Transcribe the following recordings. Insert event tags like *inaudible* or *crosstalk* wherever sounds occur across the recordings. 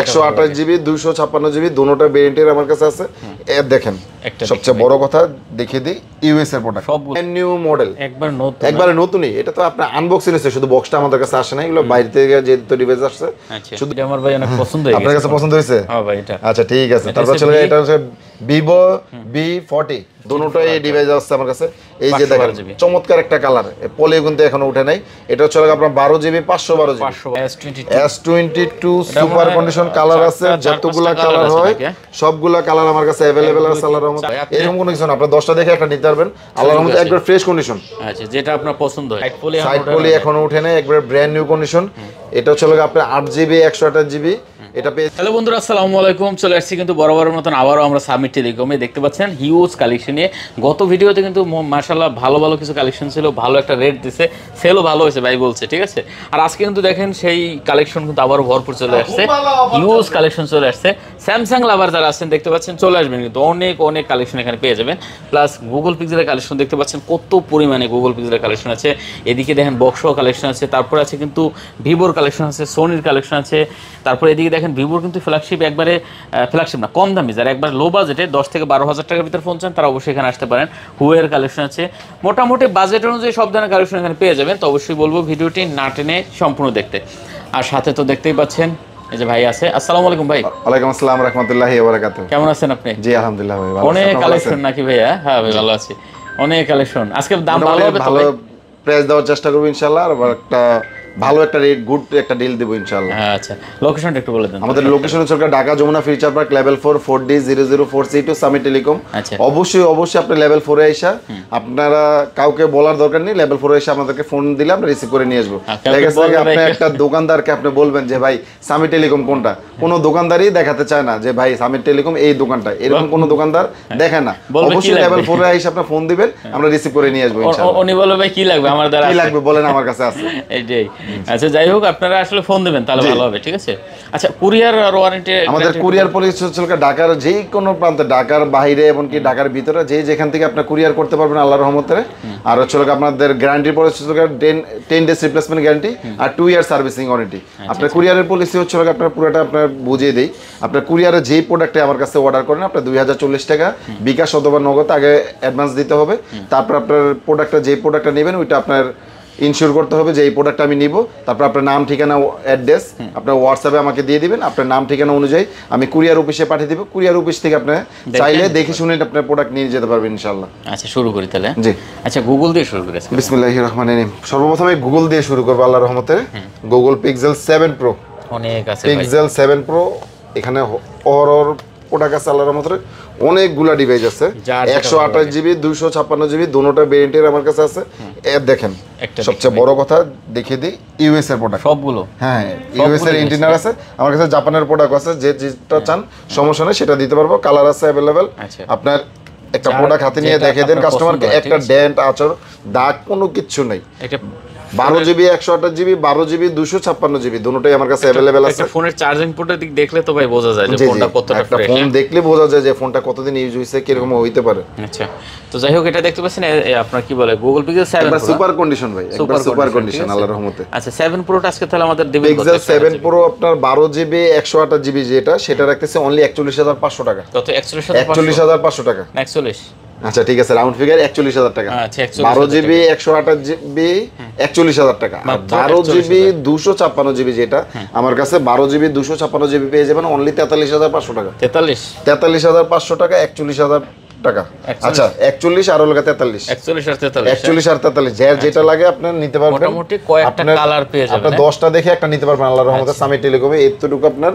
একশো আঠাশ জিবি দুইশো ছাপ্পান্ন জিবি দুটা ভেরিয়েন্টের আমার কাছে আছে দেখেন সবচেয়ে বড় কথা দেখিয়ে দিই ইউএস এর প্রোডাক্ট নিউ মডেল একবার নতুন নতুনই এটা তো আপনার আনবক্সিং হচ্ছে শুধু বক্সটা আমাদের কাছে আসে না এগুলো বাইরে থেকে যে ডিভাইস আসছে আচ্ছা, শুধু আমার ভাই অনেক পছন্দ আপনার কাছে পছন্দ হয়েছে হ্যাঁ আচ্ছা ঠিক আছে তারপর চলে এটা হচ্ছে ভিভো বি ফর্টি দুটোই ডিভাইস আসছে আমার কাছে এই যে দেখেন চমৎকার একটা কালার পলি কিন্তু এখনো উঠে নাই এটা হচ্ছে আপনার বারো জিবি পাঁচশো বারো GB S twenty two super condition colour আছে আচ্ছা, যতগুলা কালার আচ্ছা, আচ্ছা, হয় সবগুলা কালার আমার কাছে অ্যাভেলেবেল আছে আল্লাহর রহমতে এরকম কোনো কিছু না আপনার দশটা দেখে একটা নিতে পারবেন আল্লাহর রহমতে একবার ফ্রেশ কন্ডিশন যেটা আপনার পছন্দ হয় সাইড পলি এখনো উঠে নাই একবার ব্র্যান্ড নিউ কন্ডিশন এটা হচ্ছে আপনার আট জিবি একশো আঠাশ জিবি এটা পেয়ে হ্যালো বন্ধুরা আসসালামু আলাইকুম চলে আসছি কিন্তু মতন আবারও আমরা সামিট টেলিকমে দেখতে পাচ্ছেন হিউজ গত ভিডিওতে কিন্তু মার্শাল্লাহ ভালো ভালো কিছু কালেকশন ছিল ভালো একটা রেট দিছে সেলও ভালো হয়েছে ভাই বলছে ঠিক আছে আর আজকে কিন্তু দেখেন সেই কালেকশন কিন্তু আবারও ভরপুর চলে আসছে হিউজ কালেকশন চলে আসছে স্যামসাং লাভার যারা আসছেন দেখতে পাচ্ছেন চলে আসবেন কিন্তু অনেক অনেক কালেকশন এখানে পেয়ে যাবেন প্লাস গুগল পিক্সেলের কালেকশন দেখতে পাচ্ছেন কত পরিমাণে গুগল পিক্সেলের কালেকশন আছে এদিকে দেখেন বক্সও কালেকশন আছে তারপর আছে কিন্তু ভিভোর কালেকশন আছে সোনির কালেকশন আছে তারপর এদিকে দেখেন দেখেন ভিভোর কিন্তু ফ্ল্যাগশিপ একবারে ফ্ল্যাগশিপ না কম দামি যারা একবার লো বাজেটে দশ থেকে বারো হাজার টাকার ভিতরে ফোন চান তারা অবশ্যই এখানে আসতে পারেন হুয়ের কালেকশন আছে মোটামুটি বাজেট অনুযায়ী সব ধরনের কালেকশন এখানে পেয়ে যাবেন তো অবশ্যই বলবো ভিডিওটি না টেনে সম্পূর্ণ দেখতে আর সাথে তো দেখতেই পাচ্ছেন এই যে ভাই আছে আসসালামু আলাইকুম ভাই ওয়ালাইকুম আসসালাম রাহমাতুল্লাহি ওয়া কেমন আছেন আপনি জি আলহামদুলিল্লাহ ভাই ভালো অনেক কালেকশন নাকি ভাইয়া হ্যাঁ ভাই ভালো আছি অনেক কালেকশন আজকে দাম ভালো হবে ভালো প্রাইস দেওয়ার চেষ্টা করব ইনশাআল্লাহ আর একটা ভালো একটা রেট গুড একটা ডিল দেবো ইনশাল্লাহ হ্যাঁ, আচ্ছা লোকেশনটা একটু বলে দেন আমাদের লোকেশন হচ্ছে Dhaka Jamuna future park level four four D zero zero four C two Sami telecom অবশ্যই অবশ্যই আপনি লেভেল ফোরে এসে আপনারা কাউকে বলার দরকার নেই লেভেল ফোরে এসে আমাদেরকে ফোন দিলে আমরা রিসিভ করে নিয়ে আসবো হ্যাঁ, আপনি একটা দোকানদারকে আপনি বলবেন যে ভাই সামি টেলিকম কোনটা কোনো দোকানদারই দেখাতে চায় না যে ভাই সামি টেলিকম এই দোকানটা এরকম কোনো দোকানদার হ্যাঁ। দেখে না অবশ্যই লেভেল ফোরে এসে আপনি ফোন দিবেন আমরা রিসিভ করে নিয়ে আসবো উনি বলবে ভাই কি লাগবে আমার দ্বারা কি লাগবে বলেন আমার কাছে আছে *laughs* এই যে আচ্ছা যাই হোক আপনারা আসলে ফোন দেবেন তাহলে ভালো হবে ঠিক আছে আচ্ছা কুরিয়ার আর ওয়ারেন্টি আমাদের কুরিয়ার পলিসি হচ্ছে ঢাকার যেই কোনো প্রান্তে ঢাকার বাইরে এমনকি ঢাকার ভিতরে যে যেখান থেকে আপনি কুরিয়ার করতে পারবেন আল্লাহর রহমতে আর হচ্ছে আপনাদের গ্যারান্টি পলিসি হচ্ছে ten ten days replacement guarantee আর টু ইয়ার সার্ভিসিং ওয়ারেন্টি আপনার কুরিয়ারের পলিসি হচ্ছে আপনার পুরোটা আপনার বুঝিয়ে দেই আপনার কুরিয়ারে যেই প্রোডাক্টে আমার কাছে অর্ডার করেন আপনার দুই হাজার চল্লিশ টাকা বিকাশ অথবা নগদ আগে অ্যাডভান্স দিতে হবে তারপর আপনার প্রোডাক্টটা যে প্রোডাক্টটা নেবেন ওইটা আপনার ইনশিওর করতে হবে যে এই প্রোডাক্টটা আমি নিব তারপর আপনার নাম ঠিকানা অ্যাড্রেস আপনার হোয়াটসঅ্যাপে আমাকে দিয়ে দিবেন আপনার নাম ঠিকানা অনুযায়ী আমি কুরিয়ার অফিসে পাঠিয়ে দিব কুরিয়ার অফিস থেকে আপনি চাইলে দেখে শুনে আপনার প্রোডাক্ট নিয়ে যেতে পারবেন ইনশাল্লাহ আচ্ছা শুরু করি তাহলে জি আচ্ছা গুগল দিয়ে শুরু করি বিসমিল্লাহির রহমানির রহিম সর্বপ্রথমে গুগল দিয়ে শুরু করবো আল্লাহ রহমতে গুগল পিক্সেল সেভেন প্রো অনেক আছে পিক্সেল সেভেন প্রো এখানে অর অর প্রোডাক্ট আছে আল্লাহ রহমতের অনেকগুলা ডিভাইস আছে একশো আঠাশ জিবি দুইশো ছাপ্পান্ন জিবি দুটা ভেরিয়েন্টের আমার কাছে আছে দেখেন সবচেয়ে বড় কথা দেখিয়ে দিই ইউএস এর প্রোডাক্ট সবগুলো হ্যাঁ ইউএস হ্যাঁ, এর ইন্টিনার আছে আমার কাছে জাপানের প্রোডাক্ট আছে যে যেটা চান হ্যাঁ। সমস্যা নেই সেটা দিতে পারবো কালার আছে অ্যাভেলেবেল আচ্ছা। আপনার একটা প্রোডাক্ট হাতে নিয়ে দেখে দেন কাস্টমারকে একটা ডেন্ট আচর দাগ কোনো কিছু নেই বারো জিবি একশো আঠাশ জিবি বারো জিবি দুশো জিবি দুটোই আমার কাছে আছে ফোনের চার্জ পোর্টের দিক দেখলে তো ভাই বোঝা যায় যে ফোনটা কতটা একটা ফোন দেখলে বোঝা যায় যে ফোনটা কতদিন ইউজ হইতে পারে আচ্ছা তো যাই হোক এটা দেখতে পাচ্ছেন আপনার কি বলে গুগল পিক্সেল 7 সুপার কন্ডিশন ভাই সুপার কন্ডিশন আল্লাহর রহমতে আচ্ছা 7 প্রোটা আজকে তাহলে আমাদের দিবেন পিক্সেল 7 প্রো আপনার 12 জিবি 128 জিবি যেটা সেটা রাখতেছে অনলি 41500 টাকা কত 41500 41500 টাকা 41 আচ্ছা ঠিক আছে রাউন্ড ফিগার একচল্লিশ হাজার টাকা আচ্ছা, বারো জিবি একশো আঠাশ জিবি একচল্লিশ হাজার টাকা বারো জিবি দুশো ছাপ্পান্ন জিবি যেটা আমার কাছে বারো জিবি দুশো ছাপ্পান্ন জিবি পেয়ে যাবেন অনলি তেতাল্লিশ হাজার পাঁচশো টাকা তেতাল্লিশ তেতাল্লিশ হাজার পাঁচশো টাকা একচল্লিশ হাজার টাকা আচ্ছা একচল্লিশ আর হলো তেতাল্লিশ একচল্লিশ আর তেতাল্লিশ যার হ্যাঁ। আচ্ছা। যেটা লাগে আপনার নিতে পারবেন হ্যাঁ। দশটা দেখে একটা নিতে পারবেন রহমতে আচ্ছা। সামি টেলিকমে এতটুকু আপনার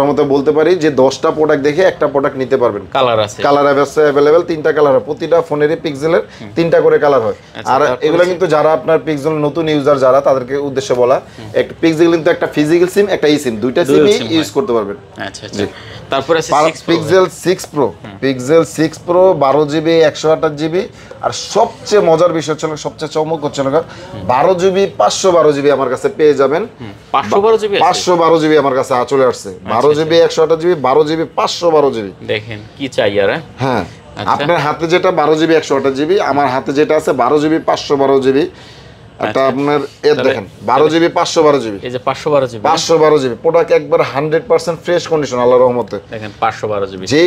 রহমতে বলতে পারি যে দশটা প্রোডাক্ট দেখে একটা প্রোডাক্ট নিতে পারবেন কালার আছে কালার অ্যাভেলেবেল তিনটা কালার হয় প্রতিটা ফোনেরই পিক্সেলের তিনটা করে কালার হয় আচ্ছা, আর এগুলো কিন্তু যারা আপনার পিক্সেল নতুন ইউজার যারা তাদেরকে উদ্দেশ্যে বলা একটা পিক্সেল কিন্তু একটা ফিজিক্যাল সিম একটা ই e সিম দুইটা সিমই ইউজ করতে পারবেন আচ্ছা আচ্ছা তারপরে আছে Pixel six pro Pixel six pro মাত্র বারো জিবি একশো আঠাশ জিবি আর সবচেয়ে মজার বিষয় হচ্ছিল সবচেয়ে চমক হচ্ছে না বারো জিবি পাঁচশো বারো জিবি আমার কাছে পেয়ে যাবেন পাঁচশো বারো জিবি আমার কাছে চলে আসছে আচ্ছা, বারো জিবি আচ্ছা। একশো আঠাশ জিবি বারো জিবি পাঁচশো বারো জিবি দেখেন কি চাই আর হ্যাঁ, হ্যাঁ আচ্ছা। আপনার হাতে যেটা বারো জিবি একশো আঠাশ জিবি আমার হাতে যেটা আছে বারো জিবি পাঁচশো বারো জিবি আচ্ছা, একটা আপনার এর দেখেন জিবি জিবি এই যে জিবি জিবি প্রোডাক্ট একবার ফ্রেশ কন্ডিশন রহমতে দেখেন জিবি যে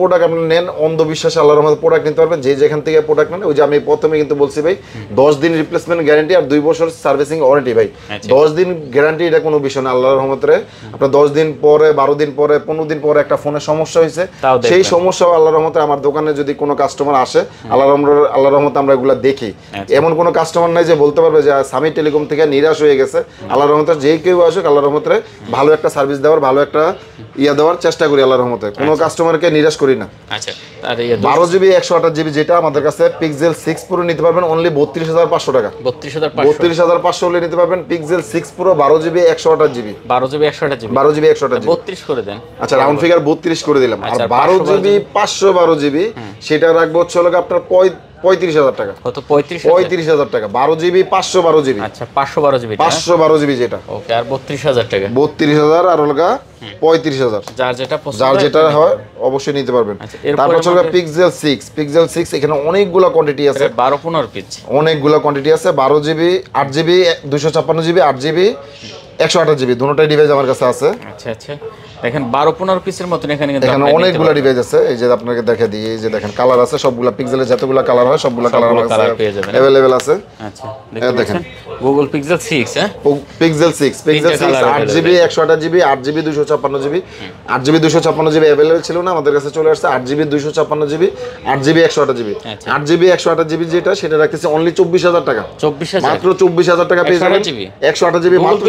প্রোডাক্ট আপনি নেন অন্ধবিশ্বাসে রহমতে প্রোডাক্ট নিতে পারবেন যে যেখান থেকে প্রোডাক্ট নেন ওই যে আমি প্রথমে কিন্তু বলছি ভাই দশ দিন রিপ্লেসমেন্ট গ্যারান্টি আর বছর সার্ভিসিং ওয়ারেন্টি ভাই হ্যাঁ, দিন গ্যারান্টি এটা কোনো বিষয় না আল্লাহ রহমতে আপনার দশ দিন পরে বারো দিন পরে পনেরো দিন পরে একটা ফোনের সমস্যা হয়েছে সেই সমস্যা আল্লাহর রহমতে আমার দোকানে যদি কোনো কাস্টমার আসে আল্লাহ রহমতে আমরা এগুলো দেখি আচ্ছা। এমন কোনো কাস্টমার নাই যে বলতে পারবে করে যা সামি টেলিকম থেকে নিরাশ হয়ে গেছে আল্লাহ রহমতের যে কেউ আসুক আল্লাহ রহমতের ভালো একটা সার্ভিস দেওয়ার ভালো একটা ইয়া দেওয়ার চেষ্টা করি আল্লাহ রহমতে কোনো কাস্টমারকে আচ্ছা। নিরাশ করি না আচ্ছা, বারো জিবি একশো আঠাশ জিবি যেটা আমাদের কাছে পিক্সেল সিক্স প্রো নিতে পারবেন অনলি বত্রিশ হাজার পাঁচশো টাকা বত্রিশ হাজার পাঁচশো হলে নিতে পারবেন পিক্সেল সিক্স প্রো বারো জিবি একশো আঠাশ জিবি বারো জিবি একশো আঠাশ জিবি বারো জিবি একশো আঠাশ বত্রিশ করে দেন আচ্ছা রাউন্ড ফিগার বত্রিশ করে দিলাম আর আচ্ছা, বারো জিবি পাঁচশো বারো জিবি সেটা রাখবো হচ্ছে আপনার পঁয়ত্রিশ পঁয়ত্রিশ হাজার টাকা পঁয়ত্রিশ হাজার টাকা বারো জিবি পাঁচশো বারো আচ্ছা, পাঁচশো বারো জিবি পাঁচশো বারো জিবি যেটা বত্রিশ হাজার আর পঁয়ত্রিশ হাজার যেটা যেটা হয় অবশ্যই নিতে পারবেন সিক্স পিক্সেল সিক্স এখানে আছে বারো পিস কোয়ান্টিটি আছে বারো জিবি আট জিবি দুশো ছাপ্পান্ন জিবি আট জিবি একশো আঠাশ জিবি দুটাই ডিভাইস আমার কাছে আছে আচ্ছা আচ্ছা দেখেন বারো পনেরো পিসের মতন এখানে অনেকগুলো আছে এই যে আপনাকে দেখে দিই এই যে দেখেন কালার আছে পিক্সেলের যতগুলো কালার হয় সবগুলো কালার পেয়ে যাবেন আছে আচ্ছা দেখেন ছিল না আমাদের কাছে চলে আসছে GB GB GB GB GB GB যেটা সেটা অনলি টাকা মাত্র টাকা জিবি মাত্র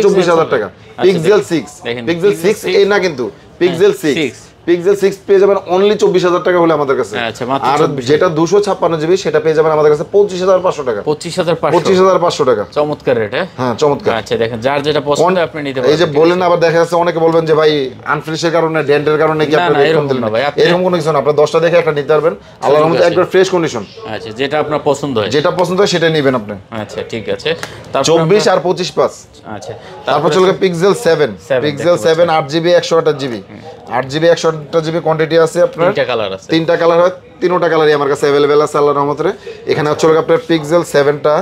টাকা পিক্সেল আচ্ছা, না কিন্তু Pix é, পিক্সেল 6 পেয়ে যাবেন অনলি 24000 টাকা হলে আমাদের কাছে আচ্ছা, আর যেটা 256 জিবি সেটা পেয়ে যাবেন আমাদের কাছে 25500 টাকা 25500 25500 টাকা চমৎকার রেট হ্যাঁ? হ্যাঁ চমৎকার আচ্ছা দেখেন যার যেটা পছন্দ আপনি নিতে পারেন এই যে বলেন না আবার দেখা যাচ্ছে অনেকে বলবেন যে ভাই আনফ্রেশের কারণে ডেন্টের কারণে কি আপনি এরকম দিলেন এরকম কোনো কিছু না আপনি 10টা দেখে একটা নিতে পারবেন আল্লাহর রহমতে একবার ফ্রেশ কন্ডিশন আচ্ছা যেটা আপনার পছন্দ হয় যেটা পছন্দ হয় সেটা নেবেন আপনি আচ্ছা ঠিক আছে তারপর 24 আর 25 পাস আচ্ছা তারপর চলে Pixel 7 Pixel 7 8 GB 128 GB 8 GB 128 GB quantity আছে আপনার তিনটা কালার আছে তিনটা কালার হয় কালারই আমার কাছে অ্যাভেলেবেল আছে আল্লাহর রহমতে এখানে হচ্ছে আপনার পিক্সেল সেভেনটা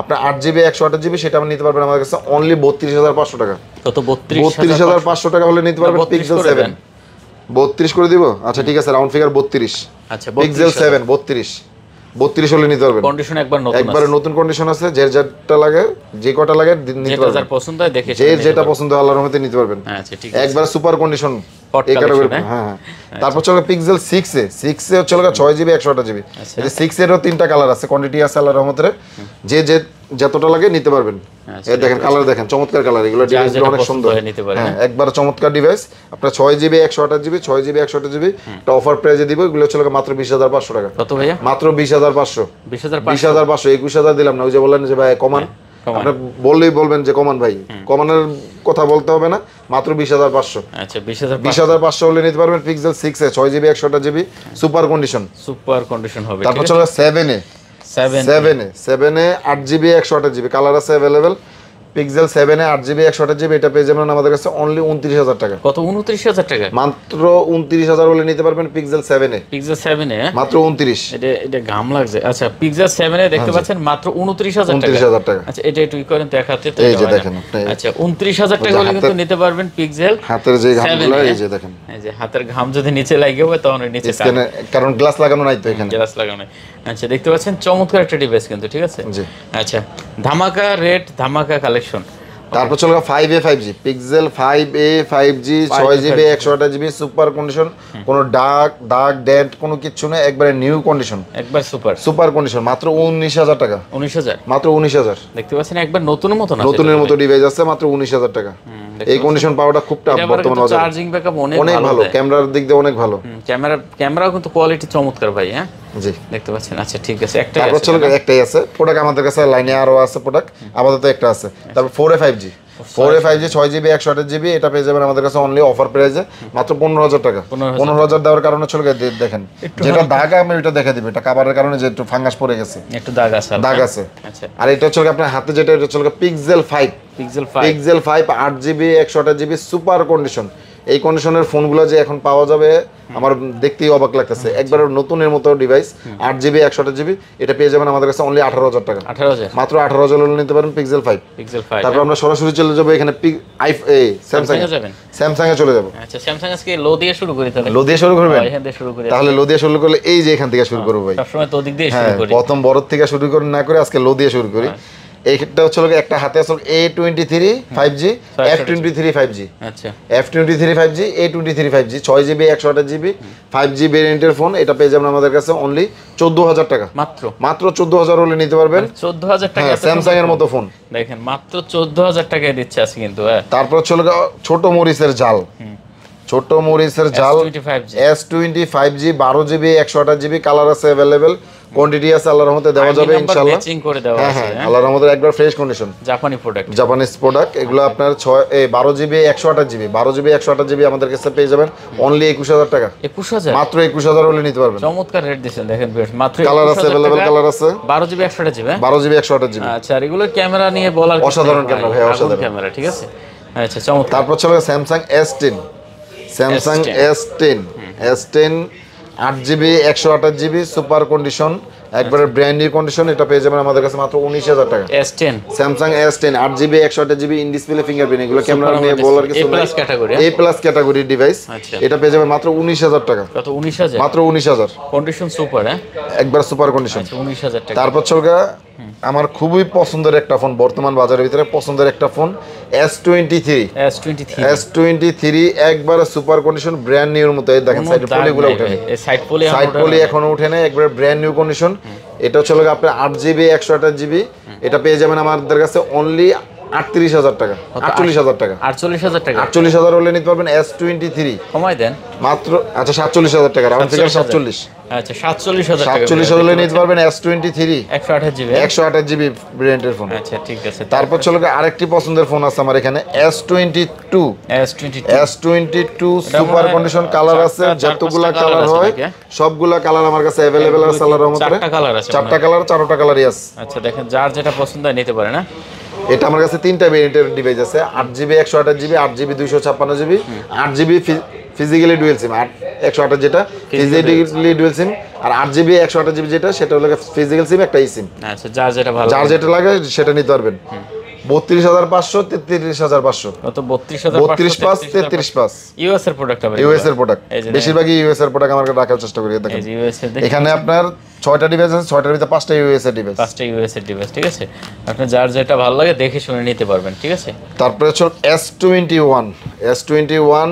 আপনার আট জিবি একশো আঠাশ জিবি সেটা আপনি নিতে পারবেন আমার কাছে অনলি বত্রিশ হাজার পাঁচশো টাকা কত বত্রিশ হাজার পাঁচশো টাকা হলে নিতে পারবেন পিক্সেল সেভেন বত্রিশ করে দিব আচ্ছা ঠিক আছে রাউন্ড ফিগার বত্রিশ আচ্ছা পিক্সেল সেভেন বত্রিশ বত্রিশ হলে নিতে পারবেন কন্ডিশন একবার নতুন নতুন কন্ডিশন আছে যে যেটা লাগে যে কটা লাগে নিতে পারবেন পছন্দ হয় দেখে যে যেটা পছন্দ আল্লাহর রহমতে নিতে পারবেন আচ্ছা ঠিক আছে একবার সুপার কন্ডিশন Eh? হ্যাঁ, হ্যাঁ। আচ্ছা। তারপর চলো পিক্সেল সিক্সে সিক্সে হচ্ছে ছয় জিবি জিবি আচ্ছা। তিনটা কালার আছে কোয়ান্টিটি আছে আল্লাহ রহমতের যে যে যতটা লাগে নিতে পারবেন আচ্ছা, দেখেন কালার দেখেন চমৎকার কালার এগুলো অনেক সুন্দর হ্যাঁ, হ্যাঁ। একবার চমৎকার ডিভাইস আপনার ছয় জিবি একশো আঠাশ জিবি ছয় জিবি একশো আঠাশ জিবি একটা অফার প্রাইজে দিব এগুলো হচ্ছে মাত্র বিশ হাজার পাঁচশো টাকা মাত্র বিশ হাজার পাঁচশো বিশ হাজার পাঁচশো একুশ হাজার দিলাম না ওই যে বললেন যে ভাই কমান আপনি বললেই বলবেন যে কমান ভাই কমানোর কথা বলতে হবে না মাত্র বিশ হাজার পাঁচশো আচ্ছা বিশ হাজার পাঁচশো হলে নিতে পারবেন পিক্সেল সিক্স এ ছয় জিবি একশোটা GB super condition super condition হবে তারপর চলে seven A seven A seven A আট জিবি একশো আটা জিবি কালার আছে অ্যাভেলেবেল পিক্সেল সেভেনে আট জিবি একশো জিবি এটা পেয়ে যাবেন আমাদের কাছে অনলি 29000 হাজার টাকা কত উনত্রিশ হাজার টাকা মাত্র উনত্রিশ হাজার নিতে পারবেন পিক্সেল এ পিক্সেল এ মাত্র উনত্রিশ এটা এটা ঘাম লাগছে আচ্ছা পিক্সেল এ দেখতে হ্যাঁ, পাচ্ছেন মাত্র উনত্রিশ হাজার 29000 টাকা আচ্ছা এটা একটু করেন দেখাতে এই যে দেখেন আচ্ছা উনত্রিশ হাজার টাকা হলে কিন্তু নিতে পারবেন পিক্সেল হাতের যে ঘামগুলো এই যে দেখেন এই যে হাতের ঘাম যদি নিচে লাগে হয় তখন নিচে কারণ গ্লাস লাগানো নাই তো এখানে গ্লাস লাগানো নাই আচ্ছা দেখতে পাচ্ছেন চমৎকার একটা ডিভাইস কিন্তু ঠিক আছে আচ্ছা ধামাকা রেট ধামাকা কালেকশন возвращен. তারপর চলো five A five G Pixel five A five G ছয় জিবি একশো আঠাশ জিবি সুপার কন্ডিশন কোনো ডাক দাগ ডেট কোনো কিচ্ছু নেই একবারে নিউ কন্ডিশন একবার সুপার সুপার কন্ডিশন মাত্র উনিশ হাজার টাকা উনিশ হাজার মাত্র উনিশ হাজার দেখতে পাচ্ছেন একবার নতুনের মতো নতুনের মতো ডিভাইস আছে মাত্র উনিশ হাজার টাকা এই কন্ডিশন পাওয়াটা খুব টাফ বর্তমানে চার্জিং ব্যাকআপ অনেক অনেক ভালো ক্যামেরার দিক দিয়ে অনেক ভালো ক্যামেরা ক্যামেরাও কিন্তু কোয়ালিটি চমৎকার ভাই হ্যাঁ জি দেখতে পাচ্ছেন আচ্ছা ঠিক আছে একটাই আছে একটাই আছে প্রোডাক্ট আমাদের কাছে লাইনে আরো আছে প্রোডাক্ট আপাতত একটা আছে তারপর four A five G four A five G ছয় জিবি একশো আঠাশ জিবি এটা পেয়ে যাবেন আমাদের কাছে অনলি অফার প্রাইজে মাত্র পনেরো হাজার টাকা পনেরো হাজার দেওয়ার কারণে চলে দেখেন যেটা দাগ আমি ওইটা দেখে দিবে এটা কাবারের কারণে যে একটু ফাঙ্গাস পড়ে গেছে একটু দাগ আছে দাগ আছে আচ্ছা। আর এটা হচ্ছে আপনার হাতে যেটা এটা চলবে Pixel five Pixel five Pixel five আট জিবি একশো আঠাশ জিবি সুপার কন্ডিশন এই কন্ডিশনের ফোনগুলো যে এখন পাওয়া যাবে আমার দেখতেই অবাক লাগতেছে একবার নতুনের মতো ডিভাইস আট জিবি একশো জিবি এটা পেয়ে যাবেন আমাদের কাছে অনলি আঠারো হাজার টাকা মাত্র আঠারো হাজার নিতে পারেন পিক্সেল ফাইভ পিক্সেল তারপর হ্যাঁ। আমরা সরাসরি চলে যাবো এখানে আই স্যামসাং স্যামসাং এ চলে যাবো আচ্ছা লো দিয়ে শুরু করি তাহলে লো দিয়ে শুরু করবেন হ্যাঁ, শুরু করি তাহলে লো দিয়ে শুরু করলে এই যে এখান থেকে শুরু হ্যাঁ, করবো ভাই সবসময় তো দিক দিয়ে শুরু করি প্রথম বড় থেকে শুরু করে না করে আজকে লো দিয়ে শুরু করি এইটা হচ্ছে একটা হাতে আসলে A twenty three five G F twenty three five G আচ্ছা F twenty three five G A twenty three five G ছয় জিবি একশো আঠাশ জিবি ফাইভ জি ভেরিয়েন্টের ফোন এটা পেয়ে যাবেন আমাদের কাছে অনলি চোদ্দ হাজার টাকা মাত্র মাত্র চোদ্দ হাজার হলে নিতে পারবেন মানে চোদ্দ হাজার টাকা স্যামসাং এর মতো ফোন দেখেন মাত্র চোদ্দ হাজার টাকায় দিচ্ছে আছে কিন্তু হ্যাঁ। তারপর হচ্ছে ছোট মরিচের জাল ছোট মরিচের ঝাল এস টোয়েন্টি ফাইভ জি বারো জিবি একশো আঠাশ জিবি কালার আছে অ্যাভেলেবেল কোয়ান্টিটি আছে আল্লাহর রহমতে দেওয়া যাবে ইনশাআল্লাহ হ্যাঁ, হ্যাঁ হ্যাঁ আল্লাহর একবার ফ্রেশ কন্ডিশন জাপানি প্রোডাক্ট জাপানিজ প্রোডাক্ট এগুলো আপনার ছয় বারো জিবি একশো আঠাশ জিবি বারো জিবি একশো আঠাশ জিবি আমাদের কাছে পেয়ে যাবেন অনলি একুশ হাজার টাকা একুশ হাজার মাত্র একুশ হাজার হলে নিতে পারবেন চমৎকার রেট দিচ্ছেন দেখেন মাত্র কালার আছে অ্যাভেলেবেল কালার আছে বারো জিবি একশো আঠাশ জিবি হ্যাঁ? বারো জিবি একশো আঠাশ জিবি আচ্ছা আর এগুলো ক্যামেরা নিয়ে বলার অসাধারণ ক্যামেরা ভাই হ্যাঁ, অসাধারণ ক্যামেরা ঠিক আছে আচ্ছা চমৎকার তারপর চলে Samsung S ten Samsung S ten S ten আট জিবি একশো আঠাশ জিবি সুপার কন্ডিশন একবারে ব্র্যান্ড নিউ কন্ডিশন এটা পেয়ে যাবেন আমাদের কাছে মাত্র 19000 টাকা S10 Samsung S10 8GB 128GB in display fingerprint এগুলো ক্যামেরা নিয়ে বলার কিছু নাই হ্যাঁ? A+ category A+ category device এটা পেয়ে যাবেন মাত্র 19000 টাকা কত 19000 মাত্র 19000 কন্ডিশন সুপার হ্যাঁ একবার সুপার কন্ডিশন 19000 টাকা তারপর চলগা আমার খুবই পছন্দের একটা ফোন বর্তমান বাজারের ভিতরে পছন্দের একটা phone S twenty three S twenty three একবার সুপার কন্ডিশন ব্র্যান্ড নিউর মতো দেখেন সাইড পলিগুলো উঠে সাইড পলি সাইড পলি এখনো ওঠে না একবার ব্র্যান্ড নিউ কন্ডিশন এটা হচ্ছে আপনার আট জিবি একশো আঠাশ জিবি এটা পেয়ে যাবেন আমাদের কাছে অনলি এস টোয়েন্টি আচ্ছা, আচ্ছা, আচ্ছা, তারপর চলো আরেকটি পছন্দের ফোন আছে আমার এখানে two S S twenty two super condition colour আছে যতগুলা কালার হয় সবগুলা কালার আমার কাছে চারটা কালার চারটা কালার চারটা কালারই আছে আচ্ছা দেখেন যার যেটা পছন্দ হয় নিতে পারে না হ্যাঁ? এটা আমার কাছে তিনটা ভেরিয়েন্টের ডিভাইস আছে আট জিবি একশো আঠাশ জিবি আট জিবি দুইশো ছাপ্পান্ন জিবি আট জিবি ফিজিক্যালি ডুয়েল সিম আট একশো আঠাশ যেটা ফিজিক্যালি ডুয়েল সিম আর আট জিবি একশো আঠাশ জিবি যেটা সেটা হলো ফিজিক্যাল সিম একটা ই সিম আচ্ছা যার যেটা ভালো যার যেটা লাগে সেটা নিতে পারবেন বত্রিশ হাজার পাঁচশো তেত্রিশ হাজার পাঁচশো বত্রিশ পাঁচ তেত্রিশ পাঁচ ইউএস এর প্রোডাক্ট ইউএস এর প্রোডাক্ট বেশিরভাগই ইউএস এর প্রোডাক্ট আমার রাখার চেষ্টা করি দেখেন এখানে আপনার ছয়টা ডিভাইস আছে ছয়টার ভিতরে পাঁচটা ইউএস এর ডিভাইস পাঁচটা ইউএস এর ডিভাইস ঠিক আছে আপনার যার যেটা ভালো লাগে দেখে শুনে নিতে পারবেন ঠিক আছে তারপরে হচ্ছে S twenty one S twenty one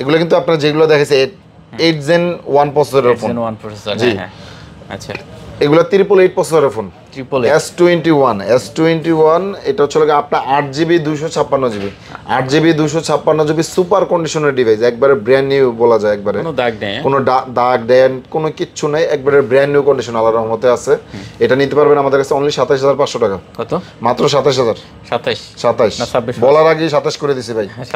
এগুলো কিন্তু আপনার যেগুলো দেখেছে এইট জেন ওয়ান প্রসেসরের ফোন ওয়ান প্রসেসর জি হ্যাঁ, হ্যাঁ। আচ্ছা এগুলো ট্রিপল এইট প্রসেসরের ফোন এস টোয়েন্টি ওয়ান এটা হচ্ছে হ্যাঁ? সাতাশ হাজার সাতাশ বলার আগে সাতাশ করে ভাই হ্যাঁ,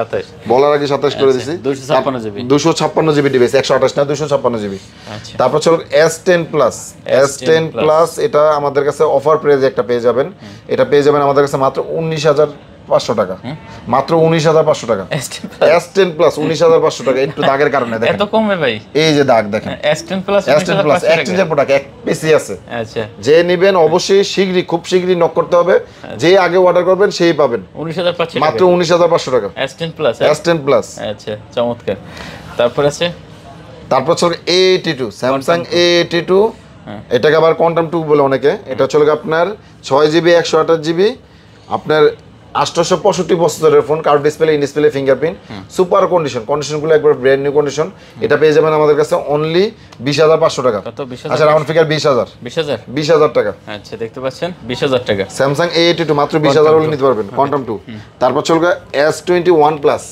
বলার আগে সাতাশ করে আচ্ছা, দুশো ছাপ্পান্ন জিবি ডিভাইস একশো আঠাশ না দুশো ছাপ্পান্ন জিবি আচ্ছা। তারপর চলো S ten plus S ten plus এটা আমাদের কাছে অফার প্রাইজে একটা পেয়ে যাবেন এটা পেয়ে যাবেন আমাদের কাছে মাত্র উনিশ হাজার পাঁচশো টাকা মাত্র উনিশ হাজার পাঁচশো টাকা এস টেন প্লাস উনিশ হাজার পাঁচশো টাকা একটু দাগের কারণে দেখেন এত কমে ভাই এই যে দাগ দেখেন S ten plus S ten plus product এক পিসি আছে আচ্ছা। যে নেবেন অবশ্যই শীঘ্রই খুব শীঘ্রই নক করতে হবে আচ্ছা। যে আগে অর্ডার করবেন সেই পাবেন উনিশ হাজার পাঁচশো মাত্র উনিশ হাজার পাঁচশো টাকা S ten plus S ten plus আচ্ছা চমৎকার তারপর আছে তারপর ছিল eighty two Samsung eighty two হ্যাঁ। এটাকে আবার কোয়ান্টাম টু বলে অনেকে এটা চলে আপনার ছয় জিবি একশো আঠাশ জিবি আপনার আঠারোশো পঁয়ষট্টি বছরের phone display in display fingerprint super condition কন্ডিশনগুলো একবার ব্র্যান্ড নিউ কন্ডিশন এটা পেয়ে যাবেন আমাদের কাছে অনলি বিশ হাজার পাঁচশো টাকা আচ্ছা রাউন্ড ফিগার বিশ হাজার বিশ হাজার টাকা আচ্ছা দেখতে পাচ্ছেন বিশ হাজার টাকা স্যামসাং এ এইটি টু মাত্র বিশ হাজার নিতে পারবেন কোয়ান্টাম টু তারপর চলবে S twenty one plus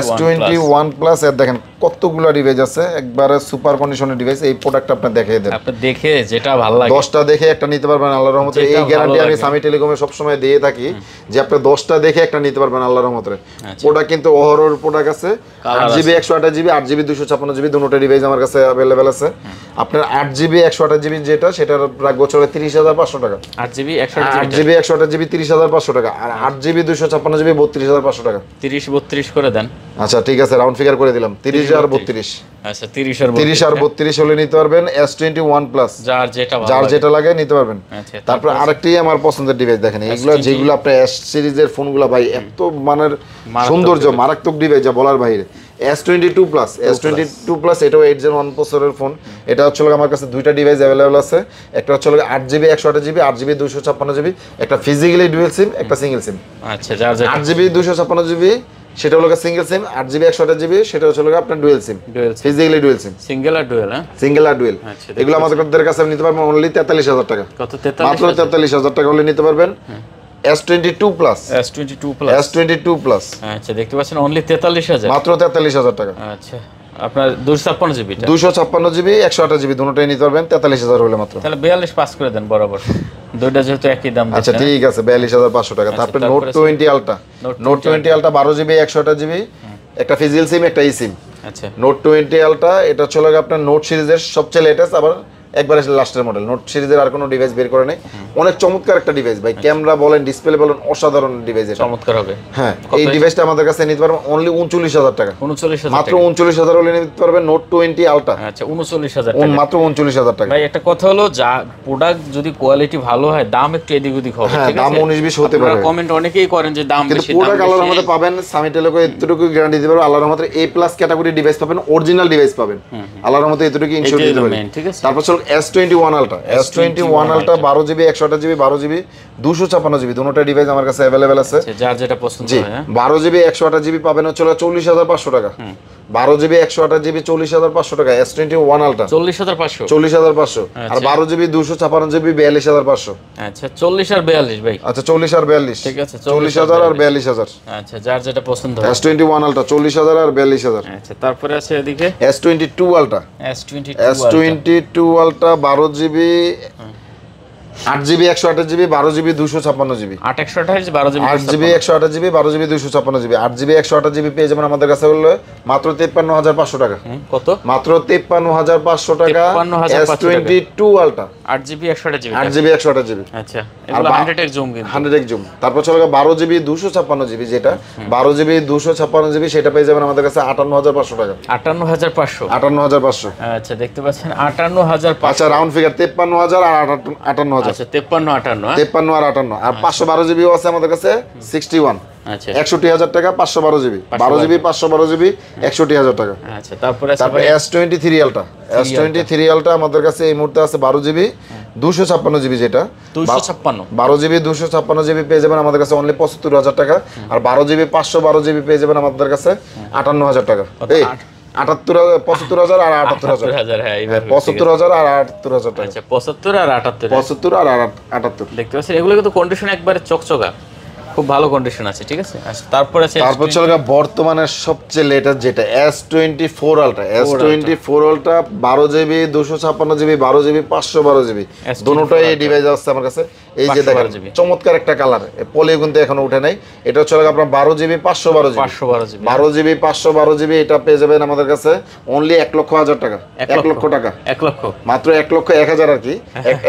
S twenty one plus এর দেখেন কতগুলো ডিভাইস আছে একবারে সুপার কন্ডিশনের ডিভাইস এই প্রোডাক্ট আপনার দেখে দেন দেখে যেটা ভালো লাগে দশটা দেখে একটা নিতে পারবেন আল্লাহ রহমতে এই গ্যারান্টি আমি সামি টেলিকমে সবসময় দিয়ে থাকি যে আপনি দশটা দেখে একটা নিতে পারবেন আল্লাহর রহমতে প্রোডাক্ট আচ্ছা। কিন্তু অহরর প্রোডাক্ট আছে আট জিবি একশো আঠাশ জিবি আট জিবি দুশো ছাপান্ন জিবি দুটো ডিভাইস আমার কাছে অ্যাভেলেবেল আছে আপনার আট জিবি একশো আঠাশ জিবি যেটা সেটার রাখবো বছরে তিরিশ হাজার পাঁচশো টাকা আট জিবি একশো আট জিবি একশো আঠাশ জিবি তিরিশ হাজার পাঁচশো টাকা আর আট জিবি দুশো ছাপান্ন জিবি বত্রিশ হাজার পাঁচশো টাকা তিরিশ বত্রিশ করে দেন আচ্ছা ঠিক আছে রাউন্ড ফিগার করে দিলাম তিরিশ আর বত্রিশ আচ্ছা, তারপর আরেকটি আমার পছন্দের ডিভাইস দেখেন এগুলো যেগুলো আপনার এস সিরিজের ফোনগুলো ভাই এত মানের সৌন্দর্য মারাত্মক ডিভাইস যা বলার বাইরে S twenty two plus S twenty two plus এটাও এইট জেন ওয়ান প্রসরের ফোন এটা হচ্ছে আমার কাছে দুইটা ডিভাইস অ্যাভেলেবল আছে একটা হচ্ছে আট জিবি একশো আট জিবি আট জিবি দুশো ছাপ্পান্ন জিবি একটা ফিজিক্যালি ডুয়েল সিম একটা সিঙ্গেল সিম আচ্ছা আট জিবি দুশো ছাপ্পান্ন জিবি সেটা হলো সিঙ্গেল সিম আট জিবি একশো আট জিবি সেটা হচ্ছে আপনার dual SIM physically dual SIM single আর ডুয়েল হ্যাঁ সিঙ্গেল আর ডুয়েল আচ্ছা, এগুলো আমাদের কাছে নিতে পারবেন অনলি তেতাল্লিশ হাজার টাকা মাত্র তেতাল্লিশ হাজার টাকা হলে নিতে পারবেন S22 plus S22 plus S22 plus আচ্ছা দেখতে পাচ্ছেন অনলি 43000 মাত্র 43000 টাকা আচ্ছা আপনার 256 জিবি 256 জিবি 128 জিবি দুটোটাই নিতে পারবেন 43000 হলে মাত্র তাহলে 42 পাস করে দেন বরাবর দুইটা যেহেতু একই দাম আচ্ছা ঠিক আছে 42500 টাকা আচ্ছা, তারপরে নোট 20 আলটা নোট 20 আলটা 12 জিবি 128 জিবি একটা ফিজিল সিম একটা ই e সিম আচ্ছা নোট 20 আলটা এটা চলে আপনার নোট সিরিজের সবচেয়ে লেটেস্ট আবার একবার আসলে লাস্টের মডেল নোট সিরিজের আর কোনো ডিভাইস বের করে নেই অনেক চমৎকার একটা ডিভাইস ভাই ক্যামেরা বলেন ডিসপ্লে বলেন অসাধারণ ডিভাইস এটা চমৎকার হবে হ্যাঁ এই ডিভাইসটা আমাদের কাছে নিতে পারবেন অনলি উনচল্লিশ হাজার টাকা উনচল্লিশ মাত্র উনচল্লিশ হাজার হলে নিতে পারবেন নোট টোয়েন্টি আলটা আচ্ছা উনচল্লিশ হাজার মাত্র উনচল্লিশ হাজার টাকা ভাই একটা কথা হলো যা প্রোডাক্ট যদি কোয়ালিটি ভালো হয় দাম একটু এদিক ওদিক হবে হ্যাঁ দাম উনিশ বিশ হতে পারে কমেন্ট অনেকেই করেন যে দাম বেশি প্রোডাক্ট আল্লাহর মধ্যে পাবেন সামিট এলাকা এতটুকু গ্যারান্টি দিতে পারবো আল্লাহর মধ্যে এ প্লাস ক্যাটাগরি ডিভাইস পাবেন অরিজিনাল ডিভাইস পাবেন আল্লাহর মধ্যে এতটুকু ইনশিওর দিতে পারবেন ঠিক আছে তারপর S twenty one ultra S twenty one ultra বারো জিবি একশোটা জিবি বারো জিবি দুশো ছাপান্ন জিবি দুটা ডিভাইস আমার কাছে অ্যাভেলেবেল আছে আচ্ছা, যার যেটা পছন্দ জি হ্যাঁ? বারো জিবি একশো আটা জিবি পাবেন হচ্ছে চল্লিশ হাজার পাঁচশো টাকা বারো জিবি একশো আঠাশ জিবি চল্লিশ হাজার পাঁচশো টাকা এস টোয়েন্টি ওয়ান আলটা চল্লিশ হাজার পাঁচশো চল্লিশ হাজার পাঁচশো আর আচ্ছা। বারো জিবি দুশো ছাপান্ন জিবি বিয়াল্লিশ হাজার পাঁচশো আচ্ছা চল্লিশ আর বিয়াল্লিশ ভাই আচ্ছা চল্লিশ আর বিয়াল্লিশ ঠিক আছে চল্লিশ হাজার আর বিয়াল্লিশ হাজার আচ্ছা যার যেটা পছন্দ এস টোয়েন্টি ওয়ান আলটা চল্লিশ হাজার আর বিয়াল্লিশ হাজার আচ্ছা তারপরে আছে এদিকে S twenty two ultra S twenty S twenty two ultra ওটা বারো জিবি আট জিবি একশো জিবি বারো জিবি দুশো ছাপান্ন জিবি আঠাশ আট জিবি একশো জিবি আট জিবি একশো জিবি পেয়ে যাবেন মাত্র পাঁচশো টাকা হ্যাঁ, আচ্ছা, তারপর চলে গেল বারো জিবি দুশো ছাপ্পান্ন জিবি যেটা বারো জিবি দুশো ছাপ্পান্ন জিবি সেটা পেয়ে যাবেন আমাদের কাছে আটান্ন হাজার পাঁচশো টাকা আটান্ন হাজার পাঁচশো আটান্ন হাজার পাঁচশো আচ্ছা দেখতে পাচ্ছেন আটান্ন হাজার আচ্ছা রাউন্ড ফিগার তেপান্ন হাজার আর আটান্ন হাজার আচ্ছা, হ্যাঁ? আচ্ছা। বারো আচ্ছা। হাজার টাকা পাঁচশো বারো জিবি বারো জিবি পাঁচশো বারো GB S twenty three S twenty three আমাদের কাছে এই মুহূর্তে আছে বারো জিবি দুশো ছাপ্পান্ন জিবি যেটা দুশো ছাপ্পান্ন বারো জিবি দুশো ছাপ্পান্ন জিবি পেয়ে যাবেন আমাদের কাছে অনলি পঁচাত্তর হাজার টাকা আর বারো জিবি পাঁচশো বারো জিবি পেয়ে যাবেন আমাদের কাছে আটান্ন হাজার টাকা এই আটাত্তর পঁচাত্তর হাজার আর আটাত্তর হাজার হ্যাঁ পঁচাত্তর হাজার আর আটাত্তর হাজার টাকা আচ্ছা, পঁচাত্তর আর আটাত্তর পঁচাত্তর আর আটাত্তর দেখতে পাচ্ছি এগুলো কিন্তু কন্ডিশন একবারে চকচকা খুব ভালো কন্ডিশন আছে ঠিক আছে আচ্ছা তারপর আছে তারপর চলগা বর্তমানে সবচেয়ে লেটেস্ট যেটা S24 ultra S24 ultra 12 GB 256 GB 12 GB 512 GB দুটোটাই এই ডিভাইস আছে আমার কাছে এই যে দেখেন চমৎকার একটা কালার পলিগন তো এখনো ওঠে নাই এটা হচ্ছে আপনার 12 GB 512 GB 512 GB 12 GB 512 GB এটা পেয়ে যাবেন আমাদের কাছে অনলি 1 লক্ষ 1000 টাকা 1 লক্ষ টাকা 1 লক্ষ মাত্র 1 লক্ষ 1000 আর কি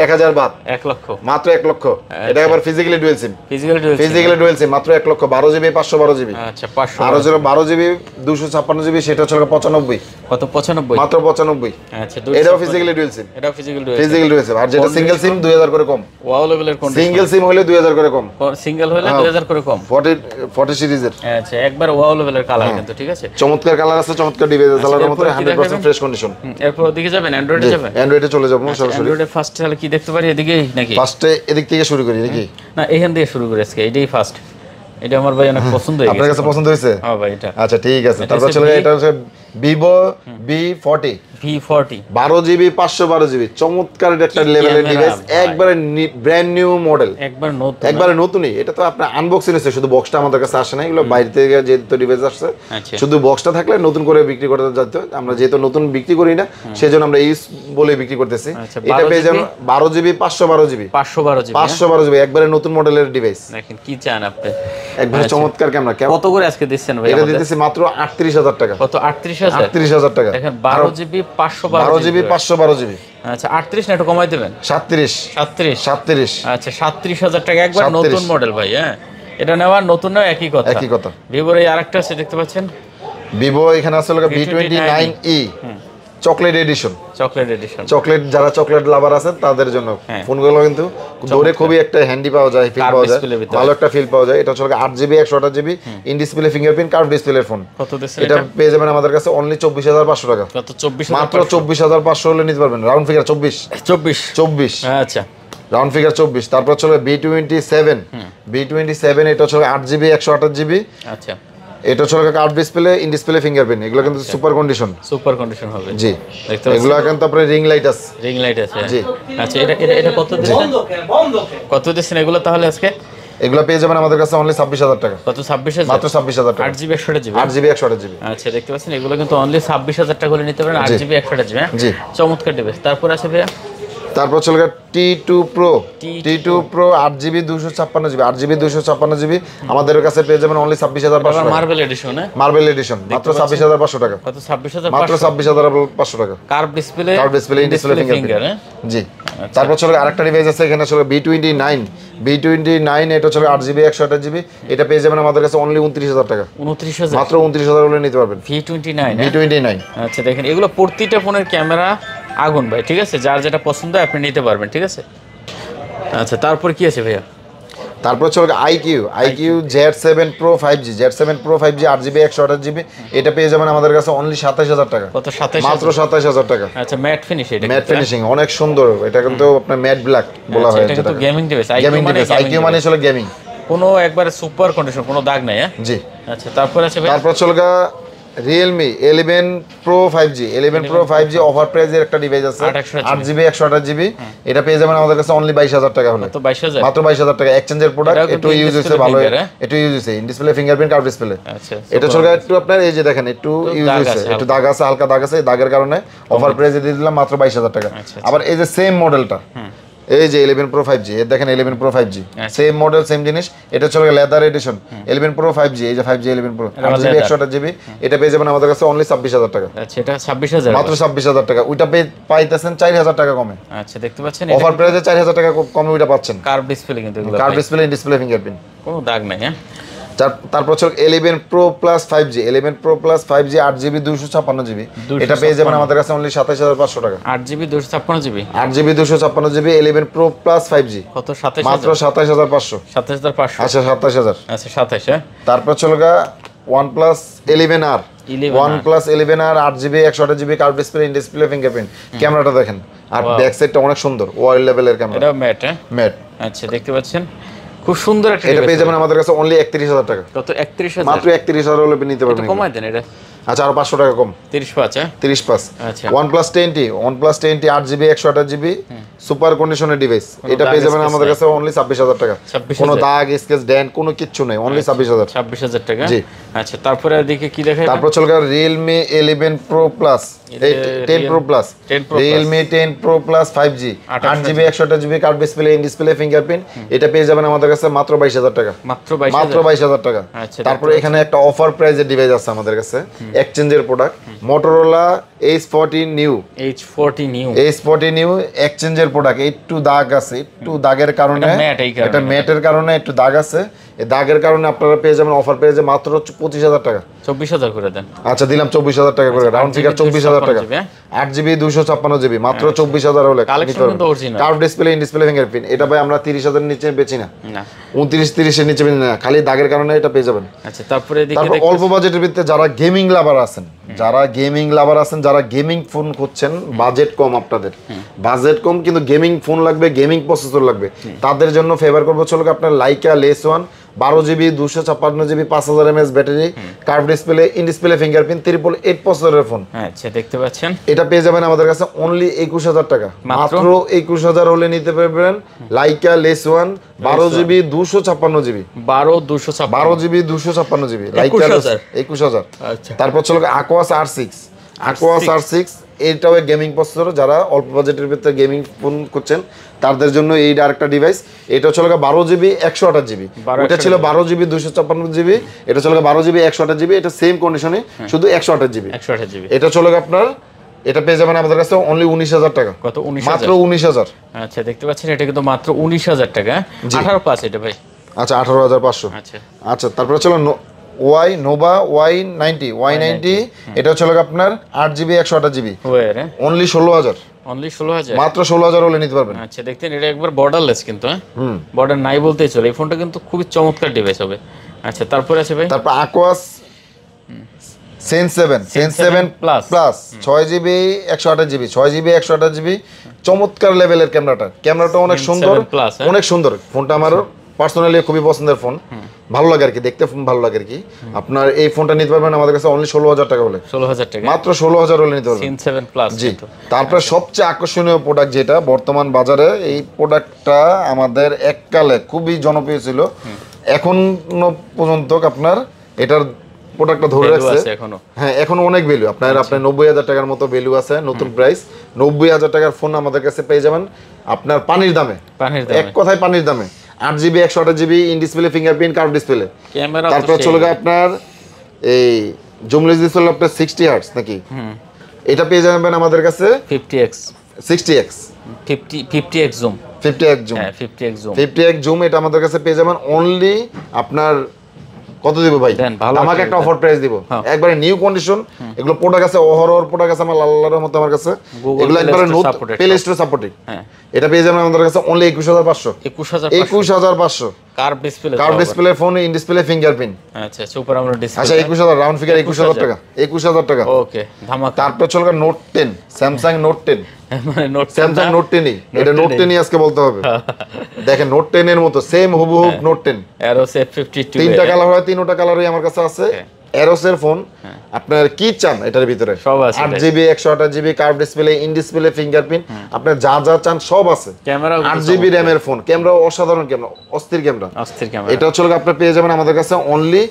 1000 বাদ 1 লক্ষ মাত্র 1 লক্ষ আচ্ছা। এটা আবার physically dual SIM physically SIM display dual মাত্র এক লক্ষ বারো জিবি পাঁচশো বারো জিবি আচ্ছা, আরো যেটা বারো জিবি দুশো ছাপ্পান্ন জিবি সেটা হচ্ছে পঁচানব্বই কত পঁচানব্বই মাত্র পঁচানব্বই আচ্ছা, এটাও ফিজিক্যালি ডুয়েল সিম এটাও ফিজিক্যাল ফিজিক্যাল ডুয়েল আর যেটা সিঙ্গেল সিম দুই হাজার করে কম ওয়াও লেভেলের কোন সিঙ্গেল সিম হলে দুই হাজার করে কম সিঙ্গেল হলে হ্যাঁ। দুই হাজার করে কম ফর্টি ফর্টি সিরিজের আচ্ছা একবার ওয়াও লেভেলের কালার কিন্তু ঠিক আছে চমৎকার কালার আছে চমৎকার ডিভাইস কালারের মতো হান্ড্রেড পার্সেন্ট ফ্রেশ কন্ডিশন এরপর ওদিকে যাবেন অ্যান্ড্রয়েডে যাবেন অ্যান্ড্রয়েডে চলে যাবো আচ্ছা, সরাসরি অ্যান্ড্রয়েডে ফার্স্ট তাহলে কি দেখতে পারি এদিকে নাকি ফার্স্টে এদিক থেকে শুরু করি নাকি না এখান থেকে শুরু করে আজকে এটাই ফার্স্ট এটা আমার ভাই অনেক *laughs* পছন্দ হয়েছে আপনার কাছে পছন্দ হয়েছে হ্যাঁ ভাই এটা আচ্ছা ঠিক আছে তারপর চলে এটা হচ্ছে Vivo V forty V forty বারো জিবি পাঁচশো বারো জিবি চমৎকার একটা লেভেলের ডিভাইস একবারে ব্র্যান্ড নিউ মডেল একবার নতুন একবারে নতুনই এটা তো আপনার আনবক্সিং হচ্ছে শুধু বক্সটা আমাদের কাছে আসে না এগুলো বাইরে থেকে যেহেতু ডিভাইস আসছে আচ্ছা। শুধু বক্সটা থাকলে নতুন করে বিক্রি করতে যেত আমরা যেহেতু নতুন বিক্রি করি না সেজন্য আমরা ইউজ বলে বিক্রি করতেছি আচ্ছা, এটা পেয়ে যাবেন বারো জিবি পাঁচশো বারো জিবি পাঁচশো বারো জিবি হ্যাঁ। পাঁচশো বারো জিবি একবারে নতুন মডেলের ডিভাইস দেখেন কি চান আপনি একবারে আচ্ছা। চমৎকার ক্যামেরা কত করে আজকে দিচ্ছেন ভাই এটা দিতেছি মাত্র আটত্রিশ হাজার টাকা কত আটত্রিশ আটত্রিশ হাজার পাঁচশো বারো জিবি আচ্ছা আটত্রিশ না একটু কমাই দেবেন সাতত্রিশ সাতত্রিশ সাতত্রিশ আচ্ছা সাতত্রিশ হাজার টাকা একবার নতুন মডেল ভাই হ্যাঁ এটা নেওয়া নতুন নেওয়া একই কথা একই কথা ভিভোর এই আরেকটা আছে দেখতে পাচ্ছেন ভিভো এখানে আসলে V chocolate edition chocolate edition chocolate যারা চকলেট লাভার আছেন তাদের জন্য হ্যাঁ। ফোনগুলো কিন্তু দৌড়ে খুবই একটা হ্যান্ডি পাওয়া যায় ফিল পাওয়া যায় ভালো একটা ফিল পাওয়া যায় এটা হচ্ছে আট জিবি একশো আঠাশ GB in display fingerprint curve ডিসপ্লের ফোন এটা পেয়ে যাবেন আমাদের কাছে অনলি চব্বিশ হাজার পাঁচশো টাকা মাত্র চব্বিশ হাজার পাঁচশো হলে নিতে পারবেন রাউন্ড ফিগার চব্বিশ চব্বিশ চব্বিশ আচ্ছা রাউন্ড ফিগার চব্বিশ তারপর চলে B twenty seven V twenty seven এটা হচ্ছে আট জিবি একশো আঠাশ জিবি আচ্ছা এটা হচ্ছে curved display in display fingerprint এগুলো কিন্তু সুপার কন্ডিশন সুপার কন্ডিশন হবে জি এগুলো কিন্তু আপনার রিং লাইট আছে রিং লাইট আছে জি আচ্ছা এটা এটা কত দিন বন্ধ বন্ধ কে কে কত দিন এগুলো তাহলে আজকে এগুলো পেয়ে যাবেন আমাদের কাছে অনলি 26000 টাকা কত 26000 মাত্র 26000 টাকা 8GB 128GB 8GB 128GB আচ্ছা দেখতে পাচ্ছেন এগুলো কিন্তু অনলি 26000 টাকা করে নিতে পারেন 8GB 128GB হ্যাঁ? জি চমৎকার ডিভাইস তারপর আছে ভাইয়া তারপর চলে গেল T two pro T two pro আট জিবি দুশো ছাপ্পান্ন জিবি আট জিবি দুশো ছাপ্পান্ন জিবি আমাদের কাছে পেয়ে যাবেন অনলি ছাব্বিশ হাজার পাঁচশো মার্বেল এডিশন মার্বেল এডিশন মাত্র ছাব্বিশ হাজার পাঁচশো টাকা মাত্র ছাব্বিশ হাজার পাঁচশো টাকা curve display curve display display finger জি আচ্ছা। তারপর চলে আরেকটা ডিভাইস আছে এখানে চলে B twenty nine V twenty nine এটা চলে আট জিবি একশো আঠাশ জিবি এটা পেয়ে যাবেন আমাদের কাছে অনলি উনত্রিশ হাজার টাকা উনত্রিশ হাজার মাত্র উনত্রিশ হাজার বলে নিতে পারবেন V twenty nine V twenty nine আচ্ছা দেখেন এগুলো প্রতিটা ফোনের ক্যামেরা আগুন ভাই ঠিক আছে যার যেটা পছন্দ আপনি নিতে পারবেন ঠিক আছে আচ্ছা তারপর কি আছে ভাইয়া তারপর হচ্ছে iQOO iQOO Z seven pro five G Z seven pro five G আট জিবি একশো আঠাশ জিবি এটা পেয়ে যাবেন আমাদের কাছে অনলি সাতাশ হাজার টাকা মাত্র সাতাশ হাজার টাকা আচ্ছা ম্যাট ফিনিশিং ম্যাট ফিনিশিং অনেক সুন্দর এটা কিন্তু আপনার ম্যাট ব্ল্যাক বলা আচ্ছা, হয় এটা কিন্তু gaming device gaming device iQOO মানে আসলে মানে গেমিং কোনো একবারে সুপার কন্ডিশন কোনো দাগ নাই হ্যাঁ জি আচ্ছা তারপর আছে তারপর চলগা Realme eleven pro five G eleven pro five G offer প্রাইজের একটা ডিভাইস আছে আট জিবি একশো আঠাশ জিবি হ্যাঁ। এটা পেয়ে যাবেন আমাদের কাছে অনলি বাইশ হাজার টাকা হলে মাত্র বাইশ হাজার টাকা এক্সচেঞ্জের প্রোডাক্ট একটু ইউজ হয়েছে ভালো একটু ইউজ হ্যাঁ? হয়েছে ডিসপ্লে ফিঙ্গারপ্রিন্ট কার্ড ডিসপ্লে এটা ছোট একটু আপনার এই যে দেখেন একটু ইউজ হয়েছে একটু দাগ আছে হালকা দাগ আছে দাগের কারণে অফার প্রাইজে দিয়ে দিলাম মাত্র বাইশ হাজার টাকা আচ্ছা, আচ্ছা। আবার এই যে সেম মডেলটা এই যে ইলেভেন প্রো ফাইভ জি এর দেখেন eleven pro five G same model same জিনিস এটা চলে leather edition eleven pro five G এই যে five G eleven pro GB একশো আঠাশ জিবি এটা পেয়ে যাবেন আমাদের কাছে অনলি ছাব্বিশ হাজার টাকা আচ্ছা, এটা ছাব্বিশ হাজার মাত্র ছাব্বিশ হাজার টাকা ওইটা পেয়ে পাইতেছেন চার হাজার টাকা কমে আচ্ছা দেখতে পাচ্ছেন অফার প্রাইসে চার হাজার টাকা কমে ওইটা পাচ্ছেন কার্ভ ডিসপ্লে কিন্তু কার্ভ ডিসপ্লে ডিসপ্লে ফিঙ্গারপ্রিন্ট কোনো দাগ নাই হ্যাঁ তারপর হচ্ছে eleven pro plus five G eleven pro plus five G আট জিবি দুশো ছাপ্পান্ন জিবি এটা পেয়ে যাবেন আমাদের কাছে অনলি সাতাশ হাজার পাঁচশো টাকা আট জিবি দুশো ছাপ্পান্ন জিবি আট জিবি দুশো ছাপ্পান্ন GB eleven pro plus five G কত সাতাশ মাত্র সাতাশ হাজার পাঁচশো সাতাশ হাজার পাঁচশো আচ্ছা সাতাশ হাজার আচ্ছা সাতাশ হ্যাঁ তারপর চলে গা one plus eleven R one plus eleven R আট জিবি একশো আট GB curve display in display fingerprint ক্যামেরাটা দেখেন আর ব্যাক সাইডটা অনেক সুন্দর ওয়াইল্ড লেভেলের ক্যামেরা ম্যাট ম্যাট আচ্ছা দেখতে পাচ্ছেন খুব সুন্দর একটা এটা পেয়ে যাবেন আমাদের কাছে অনলি 31000 টাকা কত 31000 মাত্র 31000 হলে নিতে পারবেন কমায় দেন এটা আচ্ছা টাকা কম পাঁচ হ্যাঁ? পাঁচ আচ্ছা। আট জিবি একশো সুপার কন্ডিশনের ডিভাইস এটা পেয়ে যাবেন আমাদের কাছে টাকা কোনো দাগ স্কেচ ড্যান কোনো কিচ্ছু আচ্ছা, টাকা জি আচ্ছা তারপরে এদিকে কি তারপর curved display in display fingerprint এটা পেয়ে যাবেন আমাদের কাছে মাত্র বাইশ হাজার টাকা মাত্র বাইশ হাজার টাকা আচ্ছা, তারপরে এখানে একটা অফার প্রাইজের ডিভাইস আছে আমাদের কাছে এক্সচেঞ্জের product Motorola edge forty neo edge forty neo edge forty neo এক্সচেঞ্জের প্রোডাক্ট একটু দাগ আছে একটু দাগের কারণে এটা ম্যাটের কারণে একটু দাগ আছে এই দাগের কারণে আপনারা পেয়ে যাবেন অফার পেয়ে যাবেন মাত্র হচ্ছে পঁচিশ হাজার টাকা চব্বিশ হাজার করে দেন আচ্ছা দিলাম চব্বিশ হাজার টাকা করে রাউন্ড আচ্ছা, ফিগার চব্বিশ হাজার টাকা এক জিবি হ্যাঁ? দুশো ছাপ্পান্ন জিবি মাত্র আচ্ছা। চব্বিশ হাজার হলে curved display in display finger print এটা ভাই আমরা তিরিশ হাজার নিচে বেচি না উনত্রিশ তিরিশের নিচে বেচি না খালি দাগের কারণে এটা পেয়ে যাবেন আচ্ছা তারপরে অল্প বাজেটের ভিত্তিতে যারা গেমিং লাভার আছেন যারা গেমিং লাভার আছেন যারা গেমিং ফোন খুঁজছেন বাজেট কম আপনাদের বাজেট কম কিন্তু গেমিং ফোন লাগবে গেমিং প্রসেসর লাগবে তাদের জন্য ফেভার করবো চলো আপনার লাইকা লেস ওয়ান বারো জিবি দুশো ছাপ্পান্ন জিবি পাঁচ হাজার এমএস battery curve display in display fingerprint triple eight প্রসেসরের ফোন দেখতে পাচ্ছেন এটা পেয়ে যাবেন আমাদের কাছে অনলি একুশ হাজার টাকা মাত্র একুশ হাজার হলে নিতে পারবেন লাইকা লেস ওয়ান বারো জিবি দুশো ছাপ্পান্ন জিবি বারো দুশো বারো জিবি দুশো ছাপ্পান্ন জিবি লাইকা একুশ হাজার আচ্ছা। তারপর চলো Aquos R six Aquos R six এটাও গেমিং প্রসেসর যারা অল্প বাজেটের ভিতরে গেমিং ফোন করছেন তাদের জন্য এই আরেকটা ডিভাইস এটা ছিল বারো জিবি একশো আঠাশ জিবি এটা ছিল বারো জিবি দুশো ছাপ্পান্ন জিবি এটা ছিল বারো জিবি একশো আঠাশ জিবি এটা সেম কন্ডিশনে হ্যাঁ। শুধু একশো আঠাশ জিবি এটা ছিল আপনার এটা পেয়ে যাবেন আমাদের কাছে অনলি উনিশ হাজার টাকা কত উনিশ মাত্র উনিশ হাজার আচ্ছা দেখতে পাচ্ছেন এটা কিন্তু মাত্র উনিশ হাজার টাকা হ্যাঁ? আঠারো পাঁচ এটা ভাই আচ্ছা আঠারো হাজার পাঁচশো আচ্ছা আচ্ছা তারপরে চলো Y nova Y ninety Y ninety এটা হচ্ছে আপনার আট জিবি একশো আঠাশ জিবি অনলি ষোলো হাজার অনলি ষোলো মাত্র ষোলো হাজার নিতে পারবেন আচ্ছা, একবার হ্যাঁ? বর্ডার এই ফোনটা কিন্তু খুবই চমৎকার ডিভাইস হবে আচ্ছা তারপর Aquos seven seven plus plus ছয় জিবি একশো জিবি ছয় জিবি একশো জিবি চমৎকার লেভেলের ক্যামেরাটা অনেক সুন্দর হ্যাঁ? অনেক সুন্দর ফোনটা আমার পার্সোনালি খুবই পছন্দের ফোন ভালো লাগে আর কি দেখতে ভালো লাগে আর কি আপনার এই ফোনটা নিতে পারবেন আমাদের কাছে অনলি ষোলো হাজার টাকা বলে ষোলো হাজার টাকা মাত্র ষোলো হাজার হলে নিতে পারবেন সেভেন জি তারপরে সবচেয়ে আকর্ষণীয় প্রোডাক্ট যেটা বর্তমান বাজারে এই প্রোডাক্টটা আমাদের এককালে খুবই জনপ্রিয় ছিল এখনো পর্যন্ত আপনার এটার প্রোডাক্টটা ধরে রাখছে এখনো হ্যাঁ এখনো অনেক ভ্যালু আপনার আপনার নব্বই হাজার টাকার মতো ভ্যালু আছে নতুন প্রাইস নব্বই হাজার টাকার ফোন আমাদের কাছে পেয়ে যাবেন আপনার পানির দামে পানির এক কথায় পানির দামে আট জিবি একশো GB in display fingerprint curve display camera তারপর চলে গেল আপনার এই জুমলেস ডিসপ্লে আপনার সিক্সটি হার্টস নাকি এটা পেয়ে যাবেন আমাদের কাছে fifty X sixty X fifty fifty zoom fifty X zoom হ্যাঁ fifty X zoom fifty X zoom এটা আমাদের কাছে পেয়ে যাবেন অনলি আপনার কত দিব ভাই আমাকে একটা অফার প্রাইস দিব একবারে নিউ কন্ডিশন এগুলো প্রোডাক্ট আছে অহর অহর প্রোডাক্ট আছে আমার আল্লাহর মতো আমার কাছে এগুলো একবারে নতুন প্লে স্টোর সাপোর্টেড এটা পেয়ে যাবেন আমাদের কাছে only 21500 21500 21500 curve display curve display phone in display fingerprint আচ্ছা সুপার আমরা ডিসপ্লে আচ্ছা 21000 রাউন্ড ফিগার 21000 টাকা 21000 টাকা ওকে ধামাকা তারপর চলবে নোট 10 স্যামসাং নোট 10 আপনার কি চান এটার ভিতরে জিবি ডিসপ্লে ফিঙ্গারপ্রিন্ট যা যা চান সব আছে ক্যামেরা জিবি র‍্যাম এর ফোন ক্যামেরা অসাধারণ ক্যামেরা অস্থির ক্যামেরা অস্থির ক্যামেরা এটা হচ্ছে আপনার পেয়ে যাবেন আমাদের কাছে অনলি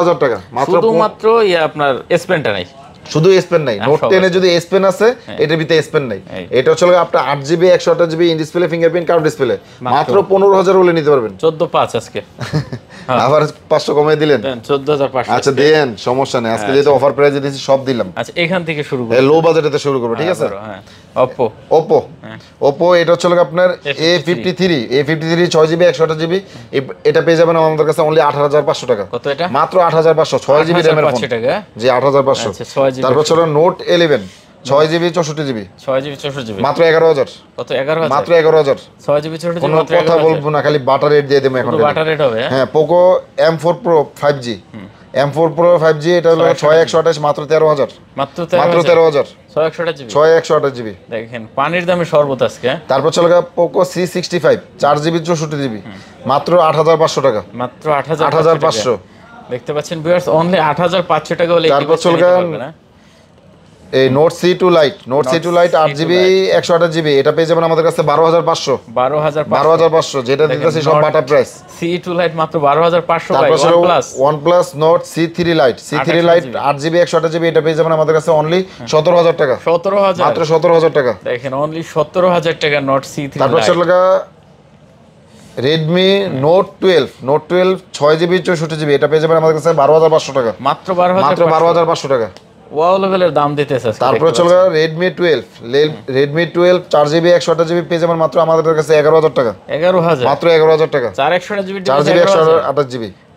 হাজার টাকা মাত্র শুধুমাত্র ইয়ে আপনার এসপেনটা নাই শুধু এস পেন নাই নোট হ্যাঁ, টেনে যদি এস পেন আছে হ্যাঁ। এটার ভিতরে এস পেন নাই এটা হচ্ছে আপনার আট জিবি একশো আঠাশ GB in display fingerprint card display মাত্র পনেরো হাজার বলে নিতে পারবেন চোদ্দ পাঁচ আজকে *laughs* আবার পাঁচশো কমিয়ে দিলেন চোদ্দ হাজার পাঁচশো আচ্ছা দেন সমস্যা নেই আজকে হ্যাঁ, যেহেতু অফার আচ্ছা। দিয়েছি সব দিলাম আচ্ছা এখান থেকে শুরু করবো লো শুরু করবো ঠিক আছে ওপো ওপো ওপো এটা হচ্ছে আপনার A fifty three A fifty three ছয় জিবি একশো আঠাশ জিবি এটা পেয়ে যাবেন আমাদের কাছে অনলি আট হাজার পাঁচশো টাকা কত এটা মাত্র আট হাজার পাঁচশো ছয় জিবি র্যামের ফোন জি আট হাজার পাঁচশো আচ্ছা, ছয় তারপর ছিল নোট ইলেভেন ছয় জিবি চৌষট্টি জিবি ছয় জিবি চৌষট্টি জিবি মাত্র এগারো হাজার কত এগারো মাত্র এগারো হাজার ছয় জিবি চৌষট্টি কথা বলবো না খালি বাটার রেট দিয়ে দেবো এখন বাটার রেট হবে হ্যাঁ Poco M four pro five G M four pro five G এটা হলো ছয় একশো আঠাশ মাত্র তেরো হাজার মাত্র তেরো হাজার ছয় একশো আঠাশ জিবি দেখেন পানির দামে সর্বত আজকে তারপর চলে গেল পোকো সি সিক্সটি ফাইভ চার জিবি চৌষট্টি জিবি মাত্র আট হাজার পাঁচশো টাকা মাত্র আট হাজার আট হাজার পাঁচশো দেখতে পাচ্ছেন অনলি আট হাজার পাঁচশো টাকা হলে তারপর চলে গেল এই note C two lite note C two lite আট জিবি একশো আঠাশ জিবি এটা পেয়ে যাবেন আমাদের কাছে বারো হাজার পাঁচশো বারো হাজার বারো হাজার পাঁচশো যেটা সব প্রাইস সি টু লাইট মাত্র বারো হাজার পাঁচশো C three lite C three lite আট জিবি একশো জিবি এটা যাবেন আমাদের কাছে অনলি হ্যাঁ। সতেরো হাজার টাকা সতেরো হাজার মাত্র সতেরো হাজার টাকা অনলি সতেরো হাজার টাকা note C Redmi note twelve note twelve ছয় জিবি চৌষট্টি জিবি এটা পেয়ে যাবেন আমাদের কাছে বারো হাজার পাঁচশো টাকা মাত্র বারো হাজার বারো হাজার পাঁচশো টাকা ওয়াও লেভেলের দাম দিতেছে তারপরে চলে রেডমি টুয়েলভ রেডমি টুয়েলভ চার জিবি একশো আঠাশ জিবি পেয়েছে আমার মাত্র আমাদের কাছে এগারো হাজার টাকা এগারো হাজার মাত্র এগারো হাজার টাকা চার একশো জিবি চার জিবি একশো আঠাশ জিবি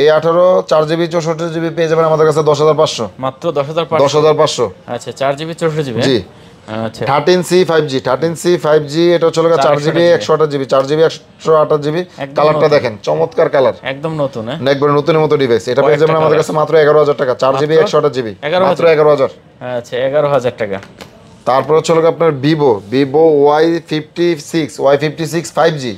এই আঠারো চার জিবি চৌষট্টি জিবি পেয়ে যাবেন আমাদের কাছে দশ হাজার পাঁচশো মাত্র দশ হাজার দশ হাজার পাঁচশো আচ্ছা চার জিবি চৌষট্টি জিবি হ্যাঁ? G thirteen C five G thirteen C five G এটা চলে চার জিবি একশো জিবি চার জিবি একশো জিবি কালারটা দেখেন চমৎকার কালার একদম নতুন হ্যাঁ? একবার নতুন মতো ডিভাইস এটা পেয়ে যাবেন আমাদের কাছে মাত্র এগারো হাজার টাকা চার জিবি একশো জিবি মাত্র এগারো হাজার আচ্ছা এগারো হাজার টাকা তারপর হচ্ছে লোক আপনার Vivo Vivo Y fifty six Y fifty six five G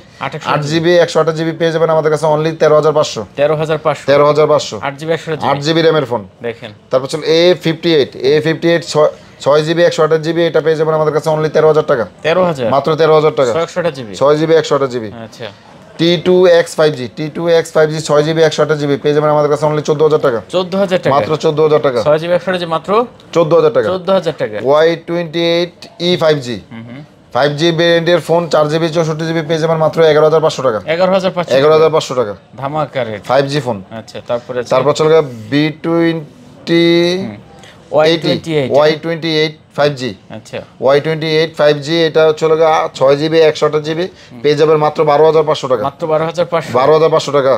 আট জিবি একশো আঠাশ জিবি পেয়ে যাবেন আমাদের কাছে অনলি তেরো হাজার পাঁচশো তেরো হাজার পাঁচশো তেরো হাজার পাঁচশো আট জিবি একশো আট জিবি র্যামের ফোন দেখেন তারপর চলো A fifty eight A fifty eight ছয় ছয় জিবি একশো আঠাশ জিবি এটা পেয়ে যাবেন আমাদের কাছে অনলি তেরো হাজার টাকা তেরো হাজার মাত্র তেরো হাজার টাকা ছয় জিবি একশো আঠাশ জিবি আচ্ছা T two X five G T two X five G ছয় জিবি একশো আঠাশ জিবি পেয়ে যাবেন আমাদের কাছে অনলি চোদ্দ হাজার টাকা চোদ্দ হাজার টাকা মাত্র চোদ্দ হাজার টাকা ছয় জিবি একশো আঠাশ মাত্র চোদ্দ হাজার টাকা চোদ্দ হাজার টাকা Y twenty eight E five G five G ব্র্যান্ডের ফোন চার জিবি চৌষট্টি জিবি পেয়ে যাবেন মাত্র এগারো হাজার পাঁচশো টাকা এগারো হাজার পাঁচশো এগারো হাজার পাঁচশো টাকা ধামাকার ফাইভ জি ফোন আচ্ছা তারপরে তারপর চলে B twenty Y twenty eight Y twenty eight five G Y twenty eight five G এটা চলে গা ছয় জিবি একশো জিবি পেয়ে যাবেন মাত্র বারো হাজার পাঁচশো টাকা বারো হাজার পাঁচশো টাকা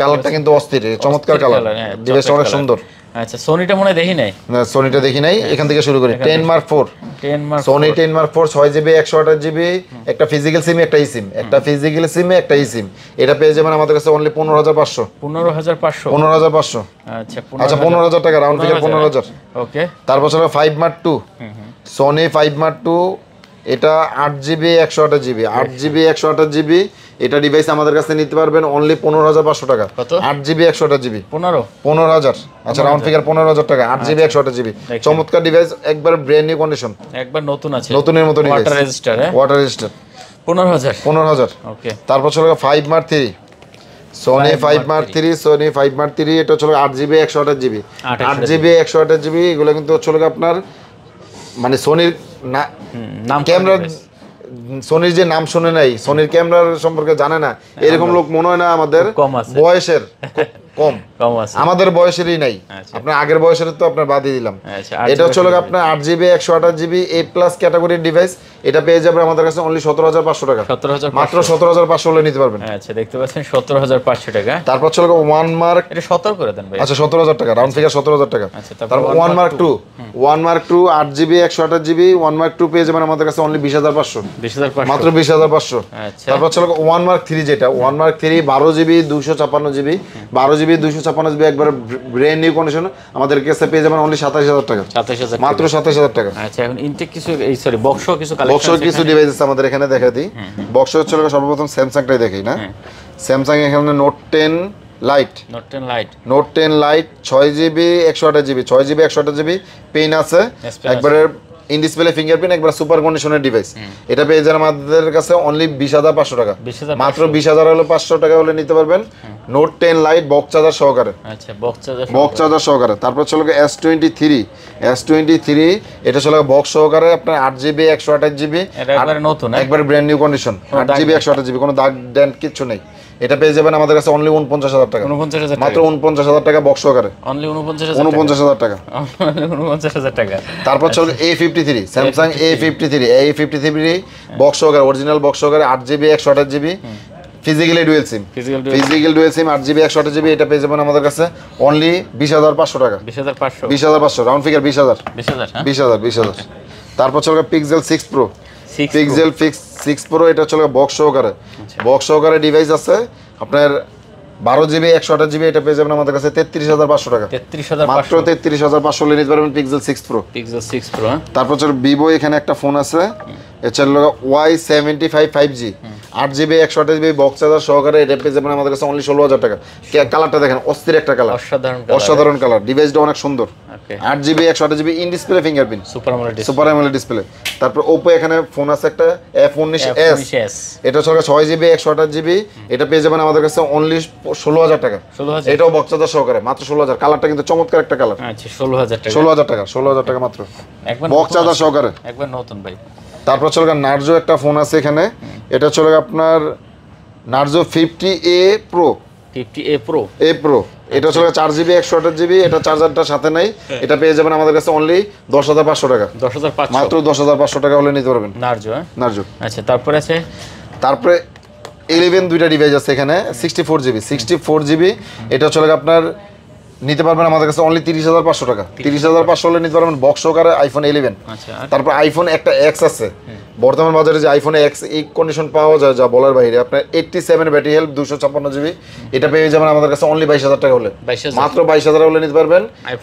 কালারটা আচ্ছা, কিন্তু অস্থির চমৎকার হ্যাঁ, কালার ডিভাইসটা অনেক সুন্দর আচ্ছা সোনিটা মনে দেখি নাই না সোনিটা দেখি নাই এখান থেকে শুরু করি 10 mark 4 10 mark Sony 10 mark 4 6 GB 128 GB একটা ফিজিক্যাল সিম একটা ইসিম একটা ফিজিক্যাল সিমে একটা ইসিম এটা পেয়ে যাবেন আমাদের কাছে অনলি 15500 15500 15500 আচ্ছা আচ্ছা 15000 টাকা রাউন্ড ফিগার 15000 ওকে তারপর হলো 5 মার্ক 2 সোনি 5 মার্ক 2 এটা 8 জিবি 128 জিবি 8 জিবি 128 জিবি এটা ডিভাইস আমাদের কাছে নিতে পারবেন অনলি পনেরো হাজার পাঁচশো টাকা আট জিবি একশো আটা জিবি পনেরো পনেরো হাজার আচ্ছা রাউন্ড ফিগার পনেরো হাজার টাকা আট জিবি আচ্ছা। একশো আটা জিবি চমৎকার ডিভাইস একবার ব্রেন নিউ কন্ডিশন একবার নতুন আছে নতুনের মতো ওয়াটার হ্যাঁ? রেজিস্টার পনেরো হাজার পনেরো হাজার ওকে তারপর চলে five mark three Sony five mark three Sony five mark three এটা হচ্ছে আট জিবি একশো আঠাশ জিবি আট জিবি একশো আঠাশ জিবি এগুলো কিন্তু হচ্ছে আপনার মানে সোনির না ক্যামেরা সোনির যে নাম শুনে নাই সোনির ক্যামেরার সম্পর্কে জানে না হ্যাঁ, এরকম হ্যাঁ। লোক মনে হয় না আমাদের বয়সের *laughs* কম কম আছে আমাদের বয়সেরই নাই আচ্ছা। আপনার আগের বয়সের তো আপনার বাদই দিলাম আচ্ছা, আচ্ছা। এটা হচ্ছে লোক আপনার আট জিবি একশো আঠাশ জিবি এ প্লাস ক্যাটাগরির ডিভাইস এটা পেয়ে যাবেন আমাদের কাছে অনলি সতেরো হাজার পাঁচশো টাকা সতেরো মাত্র সতেরো হাজার পাঁচশো হলে নিতে পারবেন আচ্ছা দেখতে পাচ্ছেন সতেরো হাজার পাঁচশো টাকা তারপর হচ্ছে লোক ওয়ান মার্ক এটা সতেরো করে দেন ভাই আচ্ছা সতেরো হাজার টাকা রাউন্ড ফিগার সতেরো হাজার টাকা তারপর one mark two one mark two আট জিবি একশো আঠাশ জিবি ওয়ান মার্ক টু পেয়ে যাবেন আমাদের কাছে অনলি বিশ হাজার পাঁচশো মাত্র বিশ হাজার পাঁচশো তারপর হচ্ছে লোক ওয়ান মার্ক থ্রি যেটা ওয়ান মার্ক থ্রি বারো জিবি দুশো ছাপ্পান্ন জিবি বারো জিবি জিবি দুশো ছাপান্ন জিবি একবার ব্র্যান্ড নিউ কন্ডিশন আমাদের কেসে পেয়ে যাবেন অনলি সাতাশ হাজার টাকা সাতাশ হাজার মাত্র সাতাশ হাজার টাকা আচ্ছা এখন ইনটেক কিছু এই সরি বক্স কিছু বক্স কিছু ডিভাইস আমাদের এখানে দেখা দিই বক্স হ্যাঁ, হ্যাঁ। হচ্ছে সর্বপ্রথম স্যামসাংটাই দেখি না স্যামসাং এখানে note ten lite note ten lite note ten lite ছয় জিবি একশো আঠাশ জিবি ছয় জিবি একশো আঠাশ জিবি পেন আছে একবারে ইনডিসপ্লে ফিঙ্গারপ্রিন্ট একবার সুপার কন্ডিশনের ডিভাইস এটা পেয়ে যান আমাদের কাছে অনলি বিশ হাজার পাঁচশো টাকা মাত্র বিশ হাজার হলে পাঁচশো টাকা হলে নিতে পারবেন note ten lite box charger সহকারে বক আচ্ছা, চার্জার সহকারে তারপর চলো S twenty three S twenty three এটা চলো বক সহকারে আপনার আট জিবি একশো আঠাশ জিবি নতুন একবার ব্র্যান্ড নিউ কন্ডিশন আট জিবি একশো আঠাশ জিবি কোনো দাগ ড্যান্ড কিচ্ছু নেই এটা পেয়ে যাবেন আমাদের কাছে অনলি উনপঞ্চাশ হাজার টাকা উনপঞ্চাশ হাজার মাত্র উনপঞ্চাশ হাজার টাকা বক্স আকারে অনলি উনপঞ্চাশ উনপঞ্চাশ হাজার টাকা উনপঞ্চাশ হাজার টাকা তারপর চলবে A fifty three Samsung A fifty three A fifty three box আকারে অরিজিনাল বক্স আকারে আট জিবি একশো আঠাশ GB physically dual SIM physical dual SIM আট জিবি একশো আট জিবি এটা পেয়ে যাবেন আমাদের কাছে অনলি বিশ হাজার পাঁচশো টাকা বিশ হাজার পাঁচশো বিশ হাজার পাঁচশো রাউন্ড ফিগার বিশ হাজার বিশ হাজার হ্যাঁ? বিশ হাজার বিশ হাজার তারপর চলবে Pixel six pro Pixel six six pro এটা হচ্ছে বক্স সহকারে বক্স আচ্ছা। সহকারে ডিভাইস আছে আপনার বারো জিবি একশো আঠাশ জিবি এটা পেয়ে যাবেন আমাদের কাছে তেত্রিশ হাজার পাঁচশো টাকা তেত্রিশ হাজার মাত্র তেত্রিশ হাজার পাঁচশো নিতে পারবেন Pixel six pro Pixel six pro তারপর হচ্ছে ভিভো এখানে একটা ফোন আছে এছাড়া Y seventy five five G আট জিবি একশো আঠাশ জিবি বক্স চার্জার সহকারে এটা পেয়ে যাবেন আমাদের কাছে অনলি ষোলো হাজার টাকা কালারটা দেখেন অস্থির একটা কালার অসাধারণ অসাধারণ কালার হ্যাঁ। ডিভাইসটা অনেক সুন্দর okay 8GB 128GB in display fingerprint super super display তারপর Oppo এখানে ফোন আছে একটা F19s এটা সরকার 6GB 128GB এটা পেয়ে যাবেন আমাদের কাছে অনলি 16000 টাকা 16000 এটাও বক্সাদার সহকারে মাত্র 16000 কালারটা কিন্তু চমৎকার একটা কালার আচ্ছা 16000 টাকা 16000 টাকা 16000 টাকা মাত্র একবার বক্সাদার সহকারে একবার নতুন ভাই তারপর নার্জো একটা ফোন আছে এখানে এটা চলে আপনার নার্জো 50A প্রো এটা চার জিবি একশো আঠাশ জিবি এটা চার্জারটা সাথে হ্যাঁ। এটা পেয়ে যাবেন আমাদের কাছে অনলি দশ হাজার পাঁচশো টাকা দশ হাজার মাত্র দশ হাজার পাঁচশো টাকা হলে নিতে পারবেন হ্যাঁ? আচ্ছা তারপরে তারপরে দুইটা আছে এখানে sixty four GB sixty four GB এটা আপনার নিতে পারবেন আমাদের কাছে অনলি তিরিশ হাজার পাঁচশো টাকা তিরিশ হাজার পাঁচশো হলে নিতে পারবেন বক্স সহকারে আইফোন আচ্ছা, ইলেভেন তারপর আইফোন একটা এক্স আছে বর্তমান বাজারে যে আইফোনে এক্স এই কন্ডিশন পাওয়া যায় যা বলার বাইরে আপনার এইটটি সেভেন ব্যাটারি হেল্প দুশো ছাপ্পান্ন জিবি এটা পেয়ে যাবেন আমাদের কাছে অনলি বাইশ হাজার টাকা হলে মাত্র বাইশ হাজার হলে নিতে পারবেন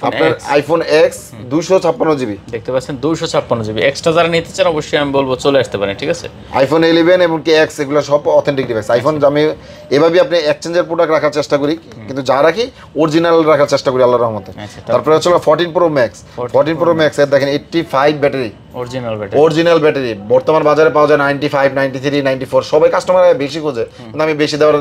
আপনার আইফোন এক্স দুশো ছাপ্পান্ন জিবি দেখতে পাচ্ছেন দুশো ছাপ্পান্ন জিবি এক্সট্রা যারা নিতে চান অবশ্যই আমি বলবো চলে আসতে পারেন ঠিক আছে আইফোন ইলেভেন কি এক্স এগুলো সব অথেন্টিক ডিভাইস আইফোন আমি এভাবেই আপনি এক্সচেঞ্জের প্রোডাক্ট রাখার চেষ্টা করি কিন্তু যা রাখি অরিজিনাল রাখার চেষ্টা করি আল্লাহ রহমতে আচ্ছা, তারপরে হচ্ছে fourteen pro max fourteen pro max এর দেখেন eighty five battery original battery বর্তমান বাজারে পাওয়া যায় ninety five ninety three ninety four সবাই কাস্টমার বেশি খোঁজে কিন্তু আমি বেশি দেওয়ার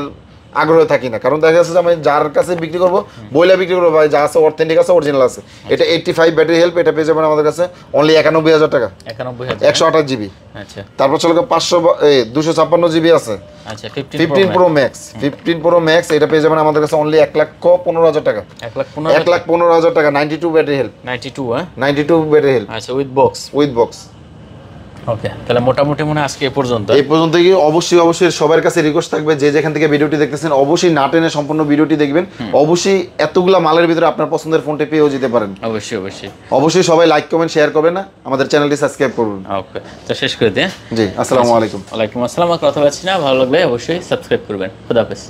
আগ্রহ থাকি না কারণ দেখা যাচ্ছে যে আমি যার কাছে বিক্রি করবো বইলা বিক্রি করবো ভাই যা আছে অথেন্টিক আছে অরিজিনাল আছে এটা এইটটি ফাইভ ব্যাটারি হেল্প এটা পেয়ে যাবেন আমাদের কাছে অনলি একানব্বই হাজার টাকা একশো আঠাশ জিবি আচ্ছা তারপর চলো পাঁচশো দুশো ছাপ্পান্ন জিবি আছে fifteen pro max fifteen pro max এটা পেয়ে যাবেন আমাদের কাছে অনলি এক লাখ পনেরো হাজার টাকা এক লাখ পনেরো হাজার টাকা ninety two battery health ninety two হ্যাঁ নাইনটি টু ব্যাটারি হেল্প আচ্ছা with box with box okay তাহলে মোটামুটি মনে আজকে এ পর্যন্ত এই পর্যন্ত কি অবশ্যই অবশ্যই সবার কাছে রিকোয়েস্ট থাকবে যে যেখান থেকে ভিডিওটি দেখতেছেন অবশ্যই নাটেনে সম্পূর্ণ ভিডিওটি দেখবেন অবশ্যই এতগুলা মালের ভিতরে আপনার পছন্দের ফোনটি পেয়েও যেতে পারেন অবশ্যই অবশ্যই অবশ্যই সবাই লাইক কমেন্ট শেয়ার করবেন না আমাদের চ্যানেলটি সাবস্ক্রাইব করুন ওকে তো শেষ করে দিন হ্যাঁ? জি আসসালামু আলাইকুম ওয়ালাইকুম আসসালাম কথা বলছি না ভালো লাগলে অবশ্যই সাবস্ক্রাইব করবেন খুদাহাফেজ